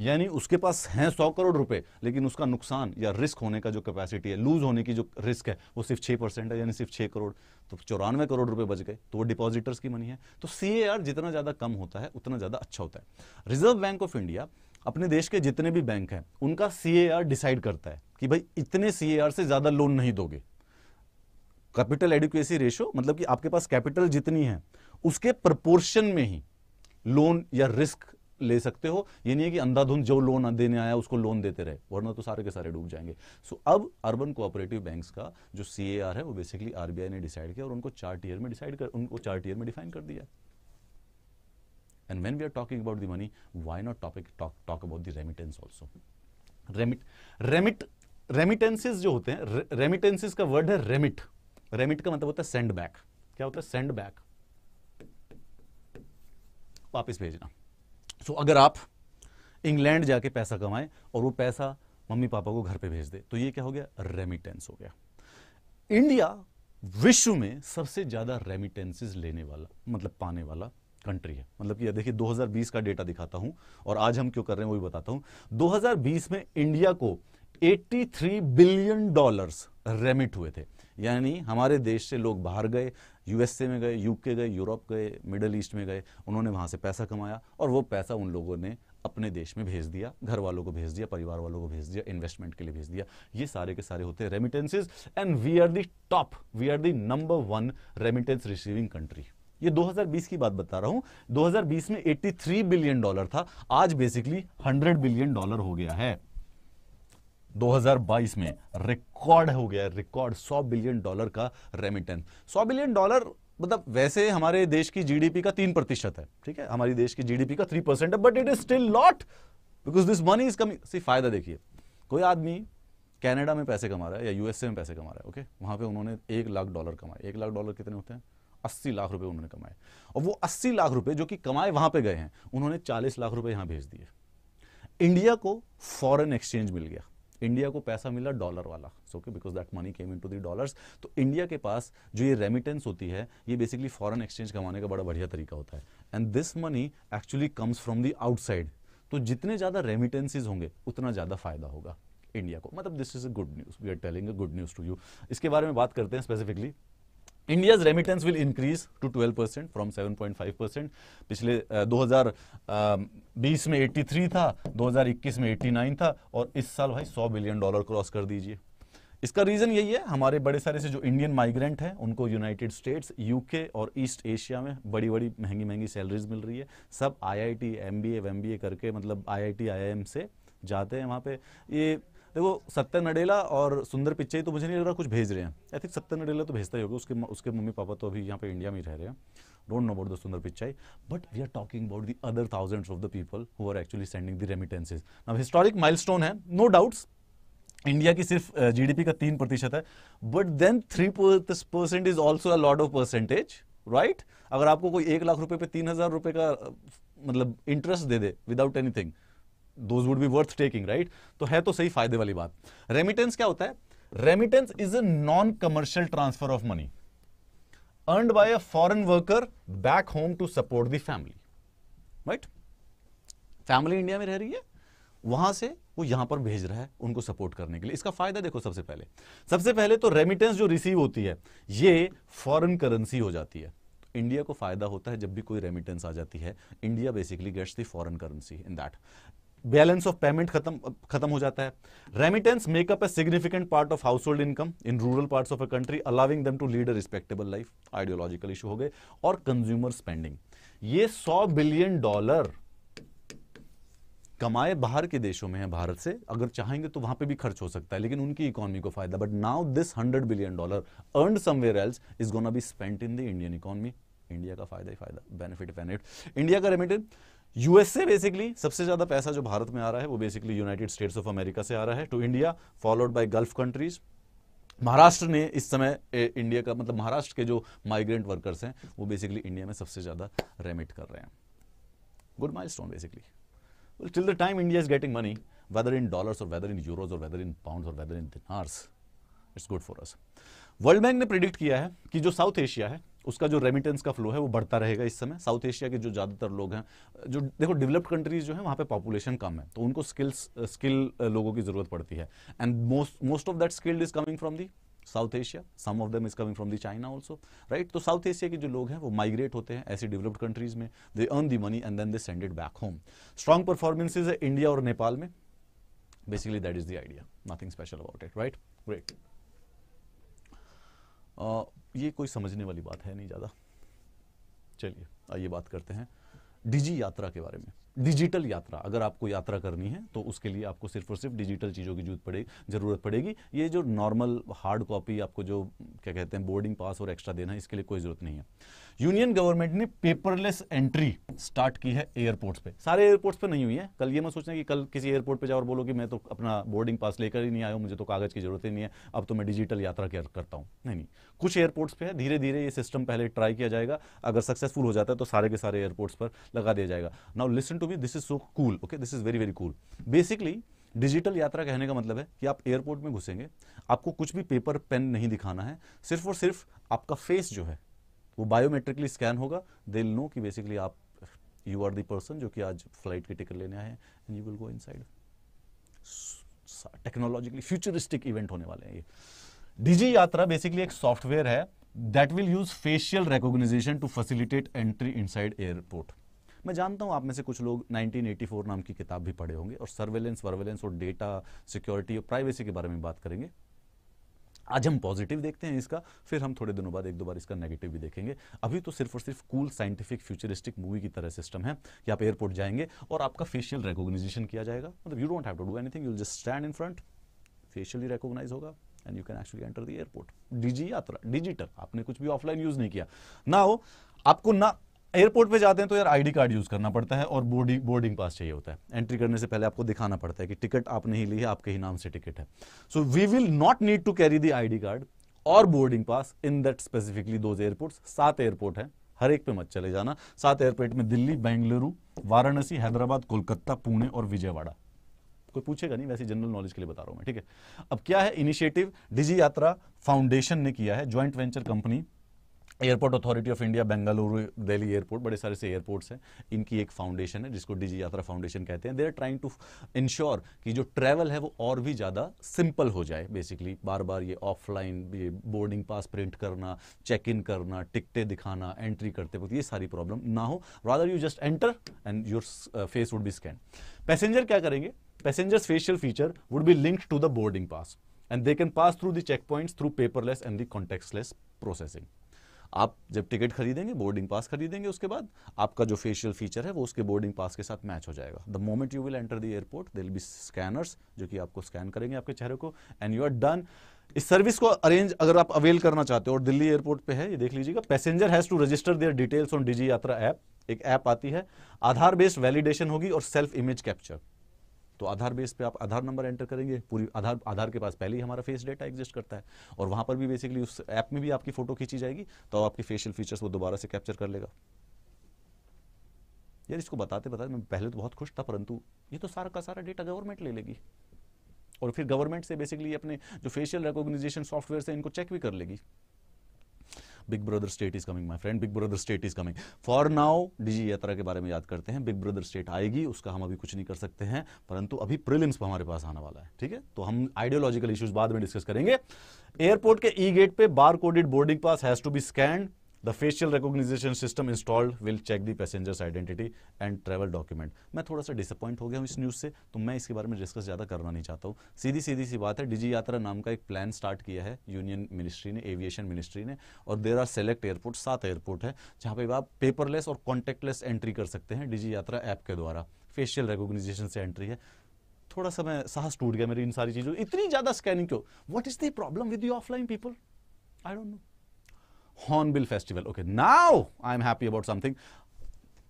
यानी उसके पास हैं सौ करोड़ रुपए लेकिन उसका नुकसान या रिस्क होने का जो कैपेसिटी है लूज होने की जो रिस्क है वो सिर्फ छह परसेंट है यानी सिर्फ छह करोड़ तो चौरानवे करोड़ रुपए बच गए तो वो डिपॉजिटर्स की मनी है तो सी जितना ज़्यादा कम होता है उतना ज़्यादा अच्छा होता है रिजर्व बैंक ऑफ इंडिया अपने देश के जितने भी बैंक हैं उनका सी डिसाइड करता है कि भाई इतने सी से ज़्यादा लोन नहीं दोगे कैपिटल एडुकेसी रेशो मतलब कि आपके पास कैपिटल जितनी है उसके प्रपोर्शन में ही लोन या रिस्क ले सकते हो ये नहीं है कि अंधाधुंध जो लोन देने आया उसको लोन देते रहे वरना तो सारे के सारे डूब जाएंगे सो so, अब अर्बन कोऑपरेटिव बैंक्स का जो सी है वो बेसिकली आरबीआई ने डिसाइड किया और उनको चार टीयर में डिसाइड कर उनको चार टीयर में डिफाइन कर दिया and when we are talking about the money why not topic talk about the remittance also remit remit remittances जो होते हैं रेमिटेंसिस का वर्ड है रेमिट रेमिट का मतलब होता है सेंड बैक क्या होता है सेंड बैक वापिस भेजना सो so, अगर आप इंग्लैंड जाके पैसा कमाएं और वो पैसा मम्मी पापा को घर पे भेज दे तो ये क्या हो गया रेमिटेंस हो गया इंडिया विश्व में सबसे ज़्यादा रेमिटेंसेस लेने वाला मतलब पाने वाला कंट्री है मतलब कि देखिए 2020 का डेटा दिखाता हूं और आज हम क्यों कर रहे हैं वो भी बताता हूं 2020 में इंडिया को 83 बिलियन डॉलर्स रेमिट हुए थे यानी हमारे देश से लोग बाहर गए यूएसए में गए यूके गए यूरोप गए मिडल ईस्ट में गए उन्होंने वहाँ से पैसा कमाया और वो पैसा उन लोगों ने अपने देश में भेज दिया घर वालों को भेज दिया परिवार वालों को भेज दिया इन्वेस्टमेंट के लिए भेज दिया ये सारे के सारे होते हैं remittances and we are the top we are the number one remittance receiving country ये 2020 की बात बता रहा हूं 2020 में 83 बिलियन डॉलर था आज बेसिकली 100 बिलियन डॉलर हो गया है 2022 में रिकॉर्ड हो गया रिकॉर्ड 100 बिलियन डॉलर का रेमिटेंस 100 बिलियन डॉलर मतलब वैसे हमारे देश की जीडीपी का तीन प्रतिशत है ठीक है हमारी देश की जीडीपी का थ्री परसेंट है but it is still lot because this money is coming सी फायदा देखिए कोई आदमी कैनेडा में पैसे कमा रहा है या यूएसए में पैसे कमा रहा है ओके वहां पे उन्होंने एक लाख डॉलर कमाए एक लाख डॉलर कितने होते हैं अस्सी लाख रुपए उन्होंने कमाए और वो अस्सी लाख रुपए जो कि कमाए वहां पे गए हैं उन्होंने चालीस लाख रुपए यहां भेज दिए इंडिया को फॉरेन एक्सचेंज मिल गया इंडिया को पैसा मिला डॉलर वाला के because that money came in to the तो इंडिया के पास जो ये रेमिटेंस होती है ये बेसिकली फॉरन एक्सचेंज कमाने का बड़ा बढ़िया तरीका होता है and this money actually comes from the outside तो जितने ज़्यादा रेमिटेंसेज होंगे उतना ज़्यादा फायदा होगा इंडिया को मतलब this is a good news we are telling a good news to you इसके बारे में बात करते हैं specifically India's remittance will increase to 12 percent from 7.5 percent पिछले दो हज़ार बीस में 83 था 2021 में 89 था और इस साल भाई 100 बिलियन डॉलर क्रॉस कर दीजिए इसका रीज़न यही है हमारे बड़े सारे से जो इंडियन माइग्रेंट हैं उनको यूनाइटेड स्टेट्स यूके और ईस्ट एशिया में बड़ी बड़ी महंगी महंगी सैलरीज मिल रही है सब आईआईटी एमबीए एम करके मतलब आईआईटी आईआईएम से जाते हैं वहाँ पे ये देखो सत्य नडेला और सुंदर पिच्चई तो मुझे नहीं लग रहा कुछ भेज रहे हैं आई थिंक सत्य नडेला तो भेजता ही होगा उसके उसके मम्मी पापा तो अभी यहाँ पे इंडिया में ही रह रहे हैं don't know about the Sundar Pichai but we are talking about the other thousands of the people who are actually sending the remittances now historic stone है नो डाउट्स इंडिया की सिर्फ जीडीपी का तीन प्रतिशत है but then three percent is also a lot of percentage right अगर आपको कोई एक लाख रुपए पे तीन हजार रुपए का मतलब इंटरेस्ट दे दे without anything those would be worth taking right तो है तो सही फायदे वाली बात रेमिटेंस क्या होता है remittance is a non commercial transfer of money earned by a foreign worker back home to support the family right family India में रह रही है वहां से वो यहां पर भेज रहा है उनको सपोर्ट करने के लिए इसका फायदा देखो सबसे पहले सबसे पहले तो रेमिटेंस जो रिसीव होती है ये फॉरेन करेंसी हो जाती है तो इंडिया को फायदा होता है जब भी कोई रेमिटेंस आ जाती है India basically gets the foreign currency in that balance of payment खत्म खत्म हो जाता है remittance make up a significant part of household income in rural parts of a country allowing them to lead a respectable life ideological issue हो गए और consumer spending ये 100 billion dollar कमाए बाहर के देशों में है भारत से अगर चाहेंगे तो वहां पे भी खर्च हो सकता है लेकिन उनकी इकोनॉमी को फायदा but now this hundred billion dollar earn somewhere else is gonna be spent in the Indian economy India का फायदा ही फायदा बेनिफिट बेनिफिट इंडिया का रेमिटेंस यूएसए बेसिकली सबसे ज्यादा पैसा जो भारत में आ रहा है वो basically United States of America से आ रहा है to India followed by Gulf countries Maharashtra ने इस समय इंडिया का मतलब महाराष्ट्र के जो माइग्रेंट वर्कर्स हैं वो बेसिकली इंडिया में सबसे ज्यादा रेमिट कर रहे हैं good milestone basically till the time India is getting money whether in dollars और वेदर इन यूरोज और वेदर इन पाउंड और whether in dinars it's good for us World Bank ने प्रिडिक्ट किया है कि जो साउथ एशिया है उसका जो रेमिटेंस का फ्लो है वो बढ़ता रहेगा इस समय साउथ एशिया के जो ज़्यादातर लोग हैं जो देखो डेवलप्ड कंट्रीज जो है वहाँ पे पॉपुलेशन कम है तो उनको स्किल्स स्किल लोगों की ज़रूरत पड़ती है and most most of that skilled is coming from the South Asia some of them is coming from the China also right तो साउथ एशिया के जो लोग हैं वो माइग्रेट होते हैं ऐसी डेवलप्ड कंट्रीज में they earn the money and then they send it back home strong performances है इंडिया और नेपाल में basically that is the idea nothing special about it right great ये कोई समझने वाली बात है नहीं ज़्यादा चलिए आइए बात करते हैं डिजी यात्रा के बारे में डिजिटल यात्रा अगर आपको यात्रा करनी है तो उसके लिए आपको सिर्फ और सिर्फ डिजिटल चीज़ों की जरूरत पड़ेगी ज़रूरत पड़ेगी ये जो नॉर्मल हार्ड कॉपी आपको जो क्या कहते हैं बोर्डिंग पास और एक्स्ट्रा देना है इसके लिए कोई ज़रूरत नहीं है यूनियन गवर्नमेंट ने पेपरलेस एंट्री स्टार्ट की है एयरपोर्ट्स पे सारे एयरपोर्ट्स पे नहीं हुई है कल ये मैं सोचना कि कल किसी एयरपोर्ट पे जाओ और बोलो कि मैं तो अपना बोर्डिंग पास लेकर ही नहीं आया हूँ मुझे तो कागज की जरूरत ही नहीं है अब तो मैं डिजिटल यात्रा करता हूँ नहीं नहीं कुछ एयरपोर्ट्स पे है धीरे धीरे ये सिस्टम पहले ट्राई किया जाएगा अगर सक्सेसफुल हो जाता है तो सारे के सारे एयरपोर्ट्स पर लगा दिया जाएगा now listen to me this is so cool okay this is very very cool basically digital Yatra कहने का मतलब है कि आप एयरपोर्ट में घुसेंगे आपको कुछ भी पेपर पेन नहीं दिखाना है सिर्फ और सिर्फ आपका फेस जो है वो बायोमेट्रिकली स्कैन होगा दिल नो कि बेसिकली आप यू आर दी पर्सन जो कि आज फ्लाइट की टिकट लेने आए हैं and you will go inside technologically futuristic event होने वाले हैं ये डीजी यात्रा बेसिकली एक सॉफ्टवेयर है that will use facial recognition to facilitate entry in airport मैं जानता हूं आप में से कुछ लोग 1984 नाम की किताब भी पढ़े होंगे और सर्वेलेंस वर्वेलेंस और डेटा सिक्योरिटी और प्राइवेसी के बारे में बात करेंगे आज हम पॉजिटिव देखते हैं इसका फिर हम थोड़े दिनों बाद एक दो बार इसका नेगेटिव भी देखेंगे अभी तो सिर्फ और सिर्फ कूल साइंटिफिक फ्यूचरिस्टिक मूवी की तरह सिस्टम है कि आप एयरपोर्ट जाएंगे और आपका फेशियल रिकोगनाइजेशन किया जाएगा मतलब you don't have to do anything you just stand in front facially recognise होगा and you can actually enter the airport Digi Yatra digital आपने कुछ भी ऑफलाइन यूज नहीं किया ना हो आपको ना एयरपोर्ट पे जाते हैं तो यार आईडी कार्ड यूज़ करना पड़ता है और बोर्डिंग बोर्डिंग पास चाहिए होता है एंट्री करने से पहले आपको दिखाना पड़ता है कि टिकट आपने ही ली है आपके ही नाम से टिकट है so we will not need to carry the ID card और boarding pass in that specifically those airport सात एयरपोर्ट है हर एक पे मत चले जाना सात एयरपोर्ट में दिल्ली बेंगलुरु वाराणसी हैदराबाद कोलकाता पुणे और विजयवाड़ा कोई पूछेगा नहीं वैसे जनरल नॉलेज के लिए बता रहा हूं मैं ठीक है अब क्या है इनिशिएटिव डिजी यात्रा फाउंडेशन ने किया है joint venture company airport authority of India Bengaluru Delhi airport बड़े सारे से एयरपोर्ट्स हैं इनकी एक फाउंडेशन है जिसको डिजी यात्रा फाउंडेशन कहते हैं they are trying to ensure कि जो ट्रैवल है वो और भी ज़्यादा सिंपल हो जाए बेसिकली बार बार ये ऑफलाइन ये बोर्डिंग पास प्रिंट करना चेक इन करना टिकटें दिखाना एंट्री करते वक्त ये सारी प्रॉब्लम ना हो rather you just enter and your face would be scan passenger क्या करेंगे passengers facial feature would be linked to the boarding pass and they can pass through the check points through paperless and the contactless processing आप जब ticket खरीदेंगे boarding pass खरीदेंगे उसके बाद आपका जो फेशियल फीचर है वो उसके बोर्डिंग पास के साथ मैच हो जाएगा the moment you will enter the airport will be scanners जो कि आपको स्कैन करेंगे आपके चेहरे को एंड यू आर डन इस सर्विस को अरेंज अगर आप अवेल करना चाहते हो और दिल्ली एयरपोर्ट पे है ये देख लीजिएगा passenger has to register their details on Digi Yatra app एक ऐप आती है आधार बेस्ड वैलिडेशन होगी और सेल्फ इमेज कैप्चर तो आधार बेस पे आप आधार नंबर एंटर करेंगे पूरी आधार आधार के पास पहले ही हमारा फेस डेटा एग्जिस्ट करता है और वहाँ पर भी बेसिकली उस ऐप में भी आपकी फ़ोटो खींची जाएगी तो आपके फेशियल फीचर्स वो दोबारा से कैप्चर कर लेगा यार इसको बताते बताते मैं पहले तो बहुत खुश था परंतु ये तो सारा का सारा डेटा गवर्नमेंट ले लेगी और फिर गवर्नमेंट से बेसिकली अपने जो फेशियल रिकोगनाइजेशन सॉफ्टवेयर से इनको चेक भी कर लेगी big brother state is coming my friend big brother state is coming for now Digi Yatra के बारे में याद करते हैं बिग ब्रदर स्टेट आएगी उसका हम अभी कुछ नहीं कर सकते हैं परंतु अभी प्रिलिम्स हमारे पास आने वाला है ठीक है तो हम आइडियोलॉजिकल इश्यूज बाद में डिस्कस करेंगे एयरपोर्ट के ई गेट पे bar coded boarding pass has to be scanned the facial recognition system installed will check the passengers identity and travel document मैं थोड़ा सा डिसअपॉइंट हो गया हूँ इस न्यूज़ से तो मैं इसके बारे में डिस्कस ज़्यादा करना नहीं चाहता हूँ सीधी सीधी सी बात है डिजी यात्रा नाम का एक प्लान स्टार्ट किया है यूनियन मिनिस्ट्री ने एविएशन मिनिस्ट्री ने और देर आर सेलेक्ट एयरपोर्ट सात एयरपोर्ट है जहाँ पर आप पेपरलेस और कॉन्टेक्टलेस एंट्री कर सकते हैं डिजी यात्रा ऐप के द्वारा फेशियल रिकोगनाइजेशन से एंट्री है थोड़ा सा मैं साहस टूट गया मेरी इन सारी चीज़ों इतनी ज़्यादा स्कैनिंग क्यों what is the problem with you offline people I don't know Hornbill festival okay now I am happy about something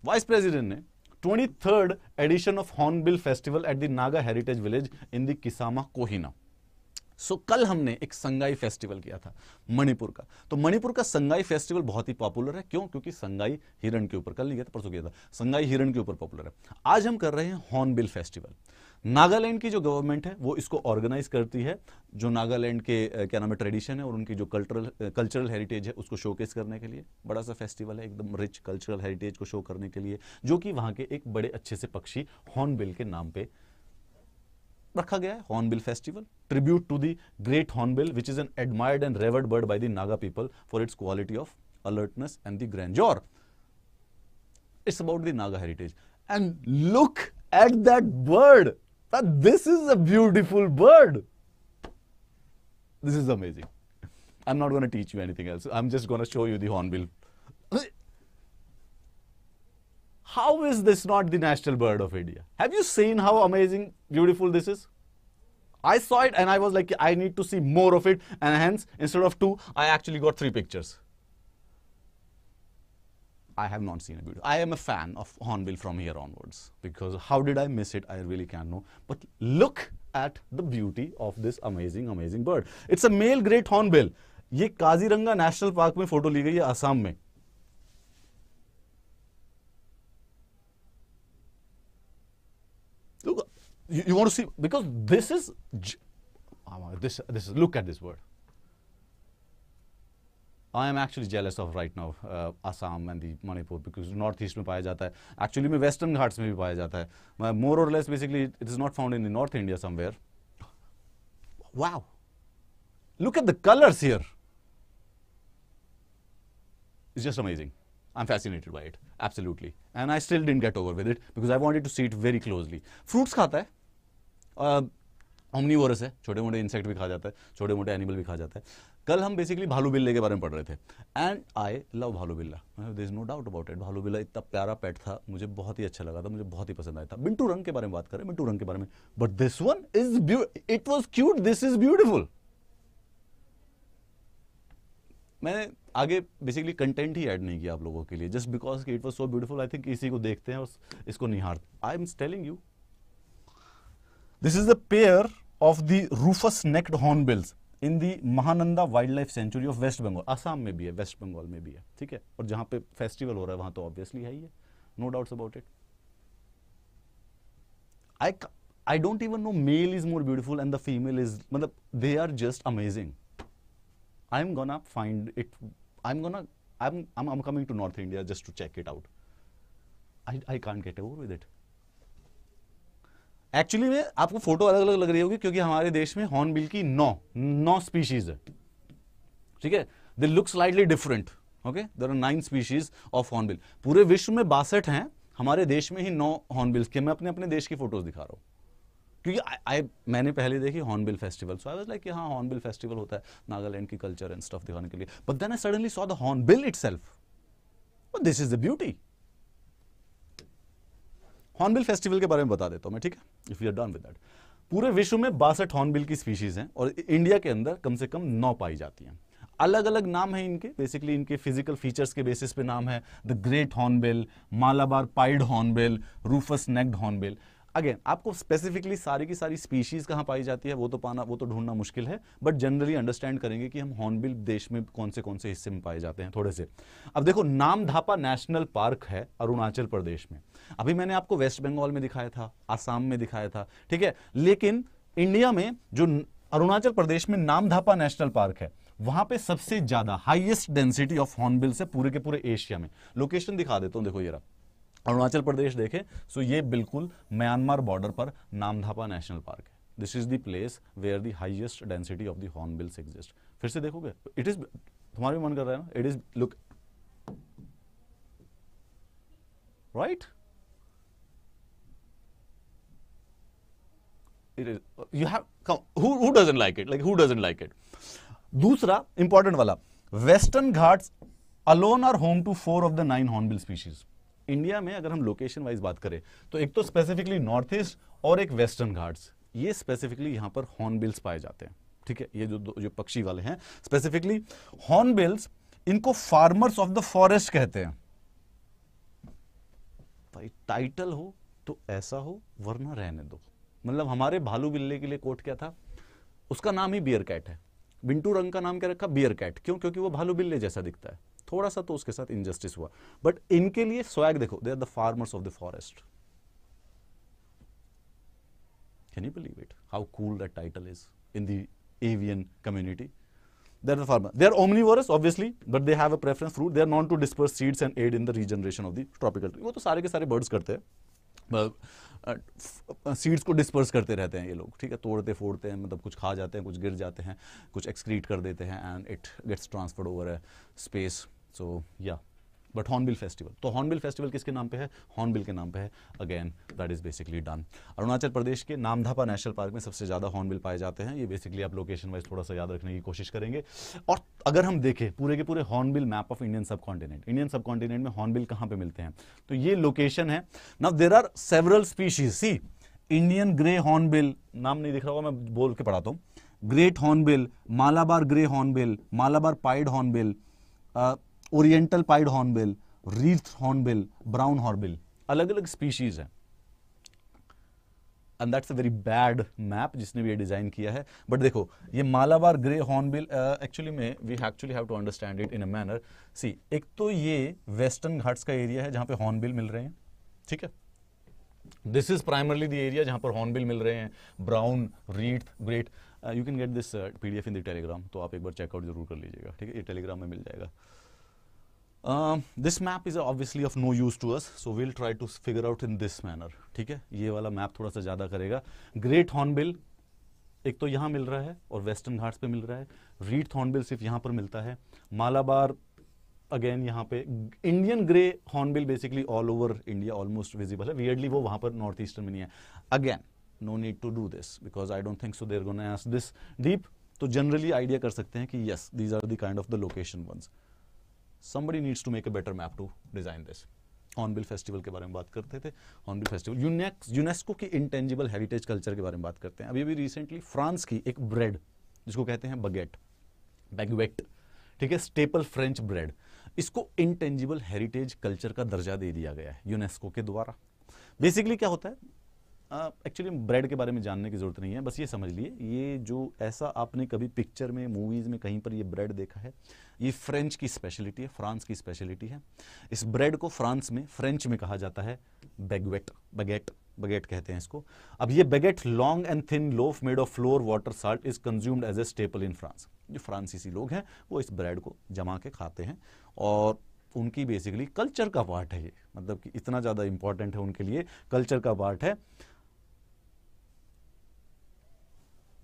vice president ने third edition of Hornbill festival at the Naga heritage village in the Kisama Kohima so so, कल हमने एक Sangai festival किया था मणिपुर का तो मणिपुर का Sangai festival बहुत ही पॉपुलर है क्यों क्योंकि संगाई हिरण के ऊपर कल नहीं गया था परसों किया था संगाई हिरण के ऊपर पॉपुलर है आज हम कर रहे हैं हॉर्नबिल फेस्टिवल नागालैंड की जो गवर्नमेंट है वो इसको ऑर्गेनाइज करती है जो नागालैंड के क्या नाम है ट्रेडिशन है और उनकी जो कल्चरल कल्चरल हेरिटेज है उसको शोकेस करने के लिए बड़ा सा फेस्टिवल है एकदम रिच कल्चरल हेरिटेज को शो करने के लिए जो कि वहाँ के एक बड़े अच्छे से पक्षी हॉर्नबिल के नाम पे रखा गया है Hornbill festival tribute to the great hornbill which is an admired and revered bird by the Naga people for its quality of alertness and the grandeur it's about the Naga heritage and look at that bird But this is a beautiful bird. This is amazing. I'm not going to teach you anything else. I'm just going to show you the hornbill. How is this not the national bird of India? Have you seen how amazing, beautiful this is? I saw it and I was like, I need to see more of it. And hence, instead of two, I actually got three pictures. I have not seen a video. I am a fan of Hornbill from here onwards because how did I miss it? I really can't know. But look at the beauty of this amazing, amazing bird. It's a male great hornbill. ये Kaziranga national park में photo ली गई है असम में Look, you, you want to see because this is this this look at this bird. I am actually jealous of right now Assam and the Manipur because north east में पाया जाता है एक्चुअली में वेस्टर्न घाट्स में भी पाया जाता है मोर और less basically it is not found in north India somewhere wow look at the colours here is just amazing I am fascinated by it absolutely and I still didn't get over with it because I want to see it very closely fruits खाता है, uh, omnivorous है, छोटे मोटे insect भी खा जाता है, छोटे मोटे एनिमल भी खा जाता है. कल हम बेसिकली भालू बिल्ले के बारे में पढ़ रहे थे एंड आई लव भालू बिल्ला there is no doubt about it भालू बिल्ला इतना प्यारा पेट था मुझे बहुत ही अच्छा लगा था मुझे बहुत ही पसंद आया था मिंटू रंग के बारे में बात करें मिंटू रंग के बारे में but this one is it was cute this is beautiful मैंने आगे बेसिकली कंटेंट ही ऐड नहीं किया आप लोगों के लिए just because it was so beautiful I think इसी को देखते हैं और इसको निहारते I am telling you this is the pair of the rufous necked hornbills in the Mahananda wildlife sanctuary of West Bengal Assam में भी है वेस्ट बंगाल में भी है ठीक है और जहां पे फेस्टिवल हो रहा है वहां तो ऑब्वियसली है ही है no doubts about it I I don't even know male is more beautiful and the female is मतलब they are just amazing I am gonna find it I am gonna I am I am coming to north India just to check it out I I can't get over with it actually में आपको photo अलग अलग लग रही होगी क्योंकि हमारे देश में हॉर्नबिल की नौ नौ स्पीशीज है ठीक है they look slightly different okay there are nine species of hornbill पूरे विश्व में बासठ हैं हमारे देश में ही नौ हॉर्नबिल्स के मैं अपने अपने देश की फोटोज दिखा रहा हूँ क्योंकि आई मैंने पहले देखी hornbill festival so I was like हाँ हॉर्नबिल फेस्टिवल होता है नागालैंड की कल्चर एंड स्टफ दिखाने के लिए but then I suddenly saw the hornbill itself this is the beauty hornbill festival के बारे में बता देता हूँ मैं ठीक है if you are done with that पूरे विश्व में बासठ हॉर्नबिल की स्पीशीज़ हैं और इंडिया के अंदर कम से कम नौ पाई जाती हैं अलग अलग नाम है इनके बेसिकली इनके फिजिकल फीचर्स के बेसिस पे नाम है the great hornbill Malabar pied hornbill rufous necked hornbill again आपको स्पेसिफिकली सारी की सारी स्पीशीज़ कहाँ पाई जाती है वो तो पाना वो तो ढूंढना मुश्किल है बट जनरली अंडरस्टैंड करेंगे कि हम हॉर्नबिल देश में कौन से कौन से हिस्से में पाए जाते हैं थोड़े से अब देखो नामधापा नेशनल पार्क है अरुणाचल प्रदेश में अभी मैंने आपको वेस्ट बंगाल में दिखाया था आसाम में दिखाया था ठीक है लेकिन इंडिया में जो अरुणाचल प्रदेश में नामधापा नेशनल पार्क है वहां पे सबसे ज्यादा हाईएस्ट डेंसिटी ऑफ हॉर्नबिल्स है पूरे के पूरे एशिया में लोकेशन दिखा देता हूं देखो ये रहा अरुणाचल प्रदेश देखें सो ये बिल्कुल म्यांमार बॉर्डर पर नामधापा नेशनल पार्क है this is the place where the highest density of the hornbills exist फिर से देखोगे इट इज तुम्हारा भी मन कर रहा है ना इट इज लुक राइट दूसरा इंपॉर्टेंट वाला western Ghats alone are home to four of the nine hornbill species India में अगर हम लोकेशन वाइज बात करें तो एक तो स्पेसिफिकली नॉर्थ ईस्ट और एक वेस्टर्न घाट्स ये स्पेसिफिकली यहाँ पर हॉर्नबिल्स पाए जाते हैं ठीक है ये जो जो पक्षी वाले हैं स्पेसिफिकली हॉर्नबिल्स इनको फार्मर्स ऑफ द फॉरेस्ट कहते हैं भाई टाइटल हो तो ऐसा हो वरना रहने दो मतलब हमारे भालू बिल्ले के लिए कोट क्या था उसका नाम ही बियर कैट है बिंटू रंग का नाम क्या रखा बियर कैट क्यों क्योंकि वो भालू बिल्ले जैसा दिखता है थोड़ा सा तो उसके साथ इनजस्टिस हुआ बट इनके लिए स्वैग देखो they are the farmers of the forest can you believe it how cool that title is in the avian community they are the farmer they are omnivores obviously but they have a preference fruit they are not to disperse seeds and aid in the regeneration of the tropical tree वो तो सारे के सारे birds करते हैं seeds uh, uh, को disperse करते रहते हैं ये लोग ठीक है तोड़ते फोड़ते हैं मतलब कुछ खा जाते हैं कुछ गिर जाते हैं कुछ एक्सक्रीट कर देते हैं and it gets transferred over a space so yeah but hornbill festival तो हॉर्नबिल फेस्टिवल किसके नाम पे है हॉर्नबिल के नाम पे है again that is basically done Arunachal Pradesh के नामधापा नेशनल पार्क में सबसे ज़्यादा हॉर्नबिल पाए जाते हैं ये बेसिकली आप लोकेशन वाइज थोड़ा सा याद रखने की कोशिश करेंगे और अगर हम देखें पूरे के पूरे hornbill map of Indian subcontinent Indian subcontinent में हॉर्नबिल कहाँ पे मिलते हैं तो ये लोकेशन है now there are several species see Indian grey hornbill नाम नहीं दिख रहा होगा मैं बोल के पढ़ाता हूँ great hornbill Malabar grey hornbill Malabar pied hornbill oriental pied hornbill wreathed hornbill brown hornbill अलग अलग स्पीशीज है and that's a very bad map जिसने भी ये डिज़ाइन किया है बट देखो ये मालाबार ग्रे हॉर्नबिल एक्चुअली में we actually have to understand it in a manner see एक तो ये वेस्टर्न घाट्स का एरिया है जहां पे हॉर्नबिल मिल रहे हैं ठीक है this is primarily the area जहां पर हॉर्नबिल मिल रहे हैं brown wreathed great you can get this PDF in the Telegram तो आप एक बार चेकआउट जरूर कर लीजिएगा ठीक है ये टेलीग्राम में मिल जाएगा um, this map is obviously of no use to us, so we'll try to figure out in this manner. ठीक है ये वाला मैप थोड़ा सा ज़्यादा करेगा ग्रेट हॉर्नबिल एक तो यहां मिल रहा है और वेस्टर्न घाट्स पे मिल रहा है रीड हॉर्नबिल सिर्फ यहां पर मिलता है मालाबार अगेन यहां पे Indian grey hornbill basically all over India almost visible है वियरली वो वहां पर नॉर्थ ईस्टर्न में नहीं है again no need to do this because I don't think so there gonna this deep तो जनरली आइडिया कर सकते हैं कि yes these are the kind of the location once somebody needs to make a better map to design this hornbill festival के बारे में बात करते थे हॉर्नबिल फेस्टिवल यूनेस्को की इंटेंजिबल हेरिटेज कल्चर के बारे में बात करते हैं अभी अभी रिसेंटली फ्रांस की एक ब्रेड जिसको कहते हैं बगेट बैगवेट ठीक है स्टेपल फ्रेंच ब्रेड इसको इंटेंजिबल हेरिटेज कल्चर का दर्जा दे दिया गया है यूनेस्को के द्वारा बेसिकली क्या होता है एक्चुअली ब्रेड के बारे में जानने की ज़रूरत नहीं है बस ये समझ लिए ये जो ऐसा आपने कभी पिक्चर में मूवीज़ में कहीं पर ये ब्रेड देखा है ये फ्रेंच की स्पेशलिटी है फ्रांस की स्पेशलिटी है इस ब्रेड को फ्रांस में फ्रेंच में कहा जाता है बेगवेट बगेट बगेट कहते हैं इसको अब ये baguette long and thin loaf made of flour water salt is consumed as a staple in France जो फ्रांसीसी लोग हैं वो इस ब्रेड को जमा के खाते हैं और उनकी बेसिकली कल्चर का पार्ट है ये मतलब कि इतना ज़्यादा इंपॉर्टेंट है उनके लिए कल्चर का पार्ट है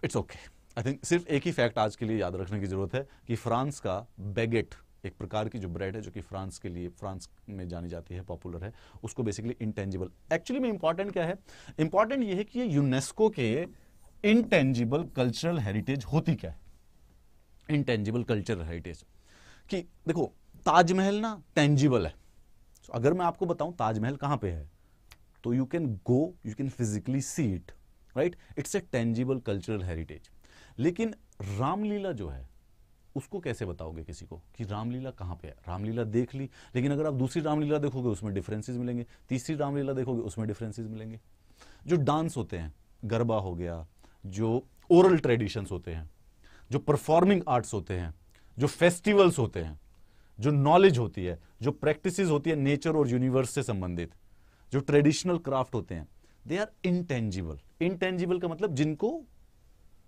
इट्स ओके आई थिंक सिर्फ एक ही फैक्ट आज के लिए याद रखने की ज़रूरत है कि फ्रांस का बेगेट एक प्रकार की जो ब्रेड है जो कि फ्रांस के लिए फ्रांस में जानी जाती है पॉपुलर है उसको बेसिकली इंटेंजिबल एक्चुअली में इंपॉर्टेंट क्या है इंपॉर्टेंट यह है कि यूनेस्को के इंटेंजिबल कल्चरल हेरिटेज होती क्या है इंटेंजिबल कल्चरल हेरिटेज कि देखो ताजमहल ना टेंजिबल है so, अगर मैं आपको बताऊं ताजमहल कहाँ पे है तो you can go you can physically see it right it's a tangible cultural heritage लेकिन रामलीला जो है उसको कैसे बताओगे किसी को कि रामलीला कहाँ पे है रामलीला देख ली लेकिन अगर आप दूसरी रामलीला देखोगे उसमें डिफरेंसेस मिलेंगे तीसरी रामलीला देखोगे उसमें डिफरेंसेस मिलेंगे जो डांस होते हैं गरबा हो गया जो ओरल ट्रेडिशंस होते हैं जो परफॉर्मिंग आर्ट्स होते हैं जो फेस्टिवल्स होते हैं जो नॉलेज होती है जो प्रैक्टिस होती है नेचर और यूनिवर्स से संबंधित जो ट्रेडिशनल क्राफ्ट होते हैं दे आर इनटेंजिबल इनटेंजिबल का मतलब जिनको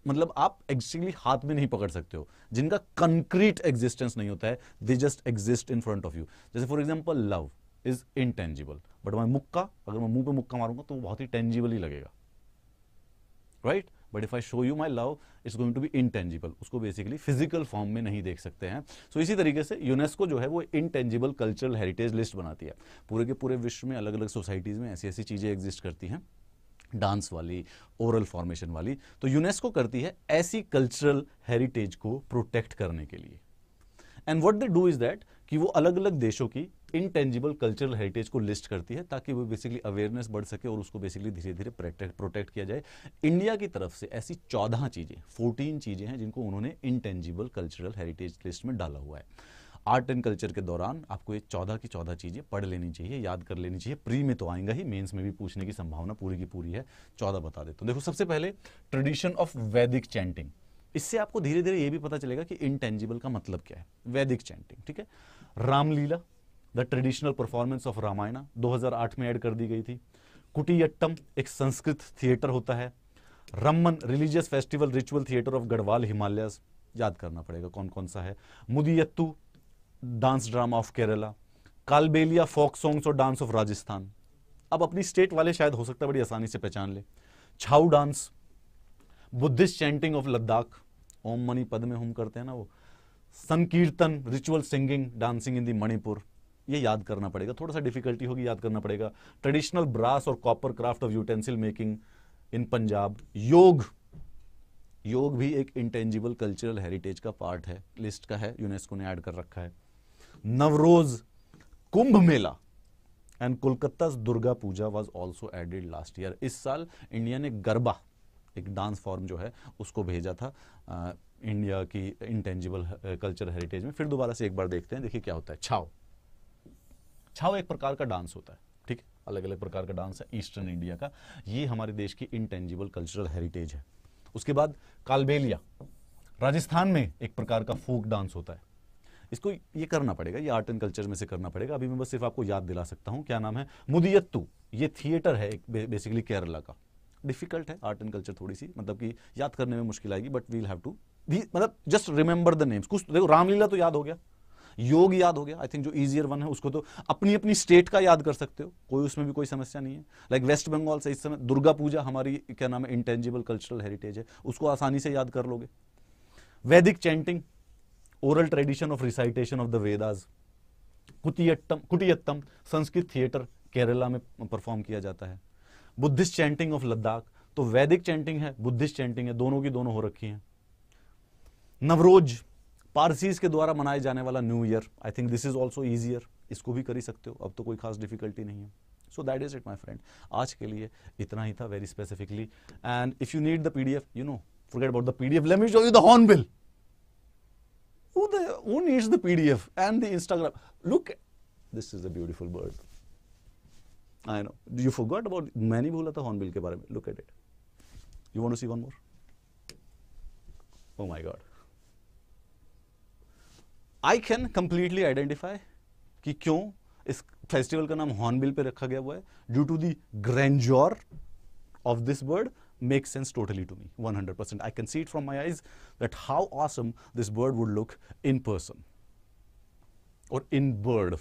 मतलब आप एक्चुअली हाथ में नहीं पकड़ सकते हो जिनका कंक्रीट एग्जिस्टेंस नहीं होता है they just exist in front of you जैसे for example love is intangible but मैं मुक्का अगर मैं मुंह पे मुक्का मारूंगा तो वो बहुत ही टेंजिबल ही लगेगा right right? But if I show you my love is going to be intangible उसको बेसिकली फिजिकल फॉर्म में नहीं देख सकते हैं सो so, इसी तरीके से यूनेस्को जो है वो इनटेंजिबल कल्चरल हेरिटेज लिस्ट बनाती है पूरे के पूरे विश्व में अलग अलग सोसाइटीज़ में ऐसी ऐसी चीज़ें एग्जिस्ट करती हैं डांस वाली ओरल फॉर्मेशन वाली तो यूनेस्को करती है ऐसी कल्चरल हेरिटेज को प्रोटेक्ट करने के लिए and what they do is that कि वो अलग अलग देशों की इनटेंजिबल कल्चरल हेरिटेज को लिस्ट करती है ताकि वो बेसिकली अवेयरनेस बढ़ सके और उसको बेसिकली धीरे धीरे प्रोटेक्ट किया जाए इंडिया की तरफ से ऐसी चौदह चीज़ें फोर्टीन चीज़ें हैं जिनको उन्होंने इनटेंजिबल कल्चरल हेरिटेज लिस्ट में डाला हुआ है आर्ट एंड कल्चर के दौरान आपको ये चौदह की चौदह चीज़ें पढ़ लेनी चाहिए याद कर लेनी चाहिए प्री में तो आएंगा ही मेंस में भी पूछने की संभावना पूरी की पूरी है चौदह बता देता हूँ देखो सबसे पहले ट्रेडिशन ऑफ वैदिक चैंटिंग इससे आपको धीरे धीरे ये भी पता चलेगा कि इनटेंजिबल का मतलब क्या है वैदिक चैंटिंग ठीक है Ramlila the traditional performance of Ramayana 2008 में ऐड कर दी गई थी कुटीयट्टम एक संस्कृत थिएटर होता है Ramman religious festival ritual theatre of Garhwal Himalayas याद करना पड़ेगा कौन कौन सा है Mudiyettu dance drama of Kerala Kalbelia folk songs और डांस ऑफ राजस्थान अब अपनी स्टेट वाले शायद हो सकता है बड़ी आसानी से पहचान ले Chhau dance Buddhist chanting of Ladakh ओम मणि पद में हम करते हैं ना वो Sankirtana ritual singing dancing in the Manipur ये याद करना पड़ेगा थोड़ा सा डिफिकल्टी होगी याद करना पड़ेगा ट्रेडिशनल ब्रास और copper craft of utensil making in Punjab योग योग भी एक इंटेंजिबल कल्चरल हेरिटेज का पार्ट है लिस्ट का है यूनेस्को ने ऐड कर रखा है Nowruz Kumbh Mela and Kolkata Durga Puja was also added last year इस साल इंडिया ने गरबा एक डांस फॉर्म जो है उसको भेजा था आ, इंडिया की इंटेंजिबल कल्चर हेरिटेज में फिर दोबारा से एक बार देखते हैं देखिए क्या होता है छाओ छाव एक प्रकार का डांस होता है ठीक है अलग अलग प्रकार का डांस है ईस्टर्न इंडिया का ये हमारे देश की इनटेंजिबल कल्चरल हेरिटेज है उसके बाद कालबेलिया राजस्थान में एक प्रकार का फोक डांस होता है इसको ये करना पड़ेगा ये आर्ट एंड कल्चर में से करना पड़ेगा अभी मैं बस सिर्फ आपको याद दिला सकता हूँ क्या नाम है मुदियत्तू ये थिएटर है एक बेसिकली केरला का डिफिकल्ट है आर्ट एंड कल्चर थोड़ी सी मतलब कि याद करने में मुश्किल आएगी बट वील हैव टू मतलब जस्ट रिमेंबर द नेम्स कुछ देखो रामलीला तो याद हो गया योग याद हो गया आई थिंक जो ईजियर वन है उसको तो अपनी अपनी स्टेट का याद कर सकते हो कोई उसमें भी कोई समस्या नहीं है लाइक वेस्ट बंगाल से इस समय दुर्गा पूजा हमारी क्या नाम है इंटेंजिबल कल्चरल हेरिटेज है उसको आसानी से याद कर लोगे Vedic chanting oral tradition of recitation of the Vedas Kutiyattam Kutiyattam Sanskrit theatre Kerala में परफॉर्म किया जाता है बुद्धिस्ट चैंटिंग ऑफ लद्दाख तो वैदिक चैंटिंग है बुद्धिस्ट चैंटिंग है दोनों की दोनों हो रखी हैं नवरोज पारसीज के द्वारा मनाए जाने वाला new year I think this is also easier इसको भी कर ही सकते हो अब तो कोई खास डिफिकल्टी नहीं है so that is it my friend आज के लिए इतना ही था very specifically and if you need the P D F you know forget about the PDF let me show you the hornbill needs the PDF and the Instagram look this is a beautiful bird I know you forgot about मैंने बोला था hornbill के बारे में look at it you want C one more oh my God I can completely identify, कि क्यों इस festival का नाम हॉर्नबिल पे रखा गया हुआ है due to the makes sense totally to me 100% i can see it from my eyes that how awesome this bird would look in person or in bird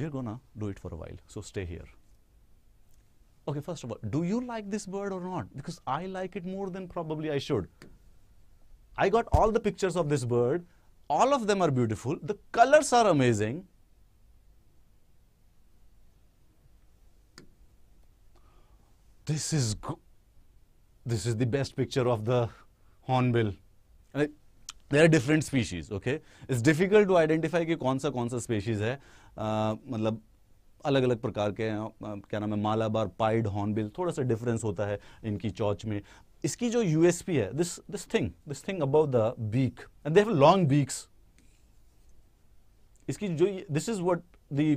we're gonna do it for a while so stay here okay first of all do you like this bird or not because i like it more than probably i should I got all the pictures of this bird. All of them are beautiful. The colors are amazing. This is this is the best picture of the hornbill. there are different species, okay? It's difficult to identify कि कौन species Uh, अलग अलग प्रकार के क्या नाम है Malabar pied hornbill थोड़ा सा डिफरेंस होता है इनकी चौच में इसकी जो यूएसपी है this this thing this thing about the beak and they have long beaks इसकी जो this is what the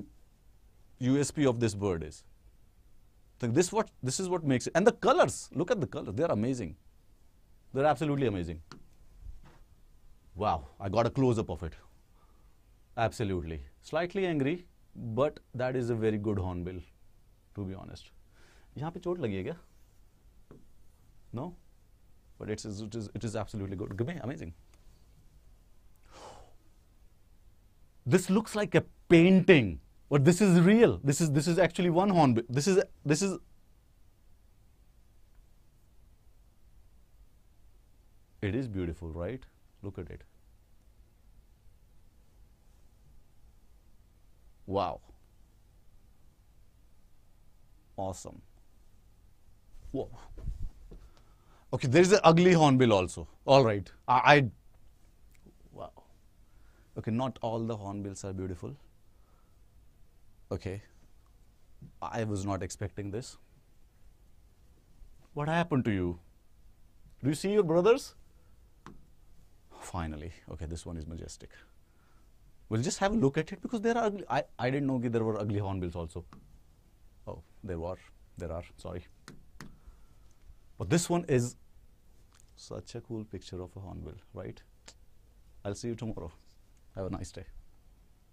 USP of this bird is this what this is what makes it and the colors look at the colors they are amazing they're absolutely amazing wow i got a close up of it absolutely slightly angry But that is a very good hornbill, to be honest. Honest यहाँ पे चोट लगी है क्या no but it is it is is it is this looks like a painting but this is real this is this is actually one hornbill this is this is it is beautiful right look at it Wow. Awesome. Whoa. Okay, there is an ugly hornbill also. All right. I, I wow. Okay, not all the hornbills are beautiful. Okay. I was not expecting this. What happened to you? Do you see your brothers? Finally. Okay, this one is majestic. We'll just have a look at it because there are ugly, I, I didn't know there were ugly hornbills also. Oh, there were. There are, sorry. But this one is such a cool picture of a hornbill, right? I'll see you tomorrow. Have a nice day.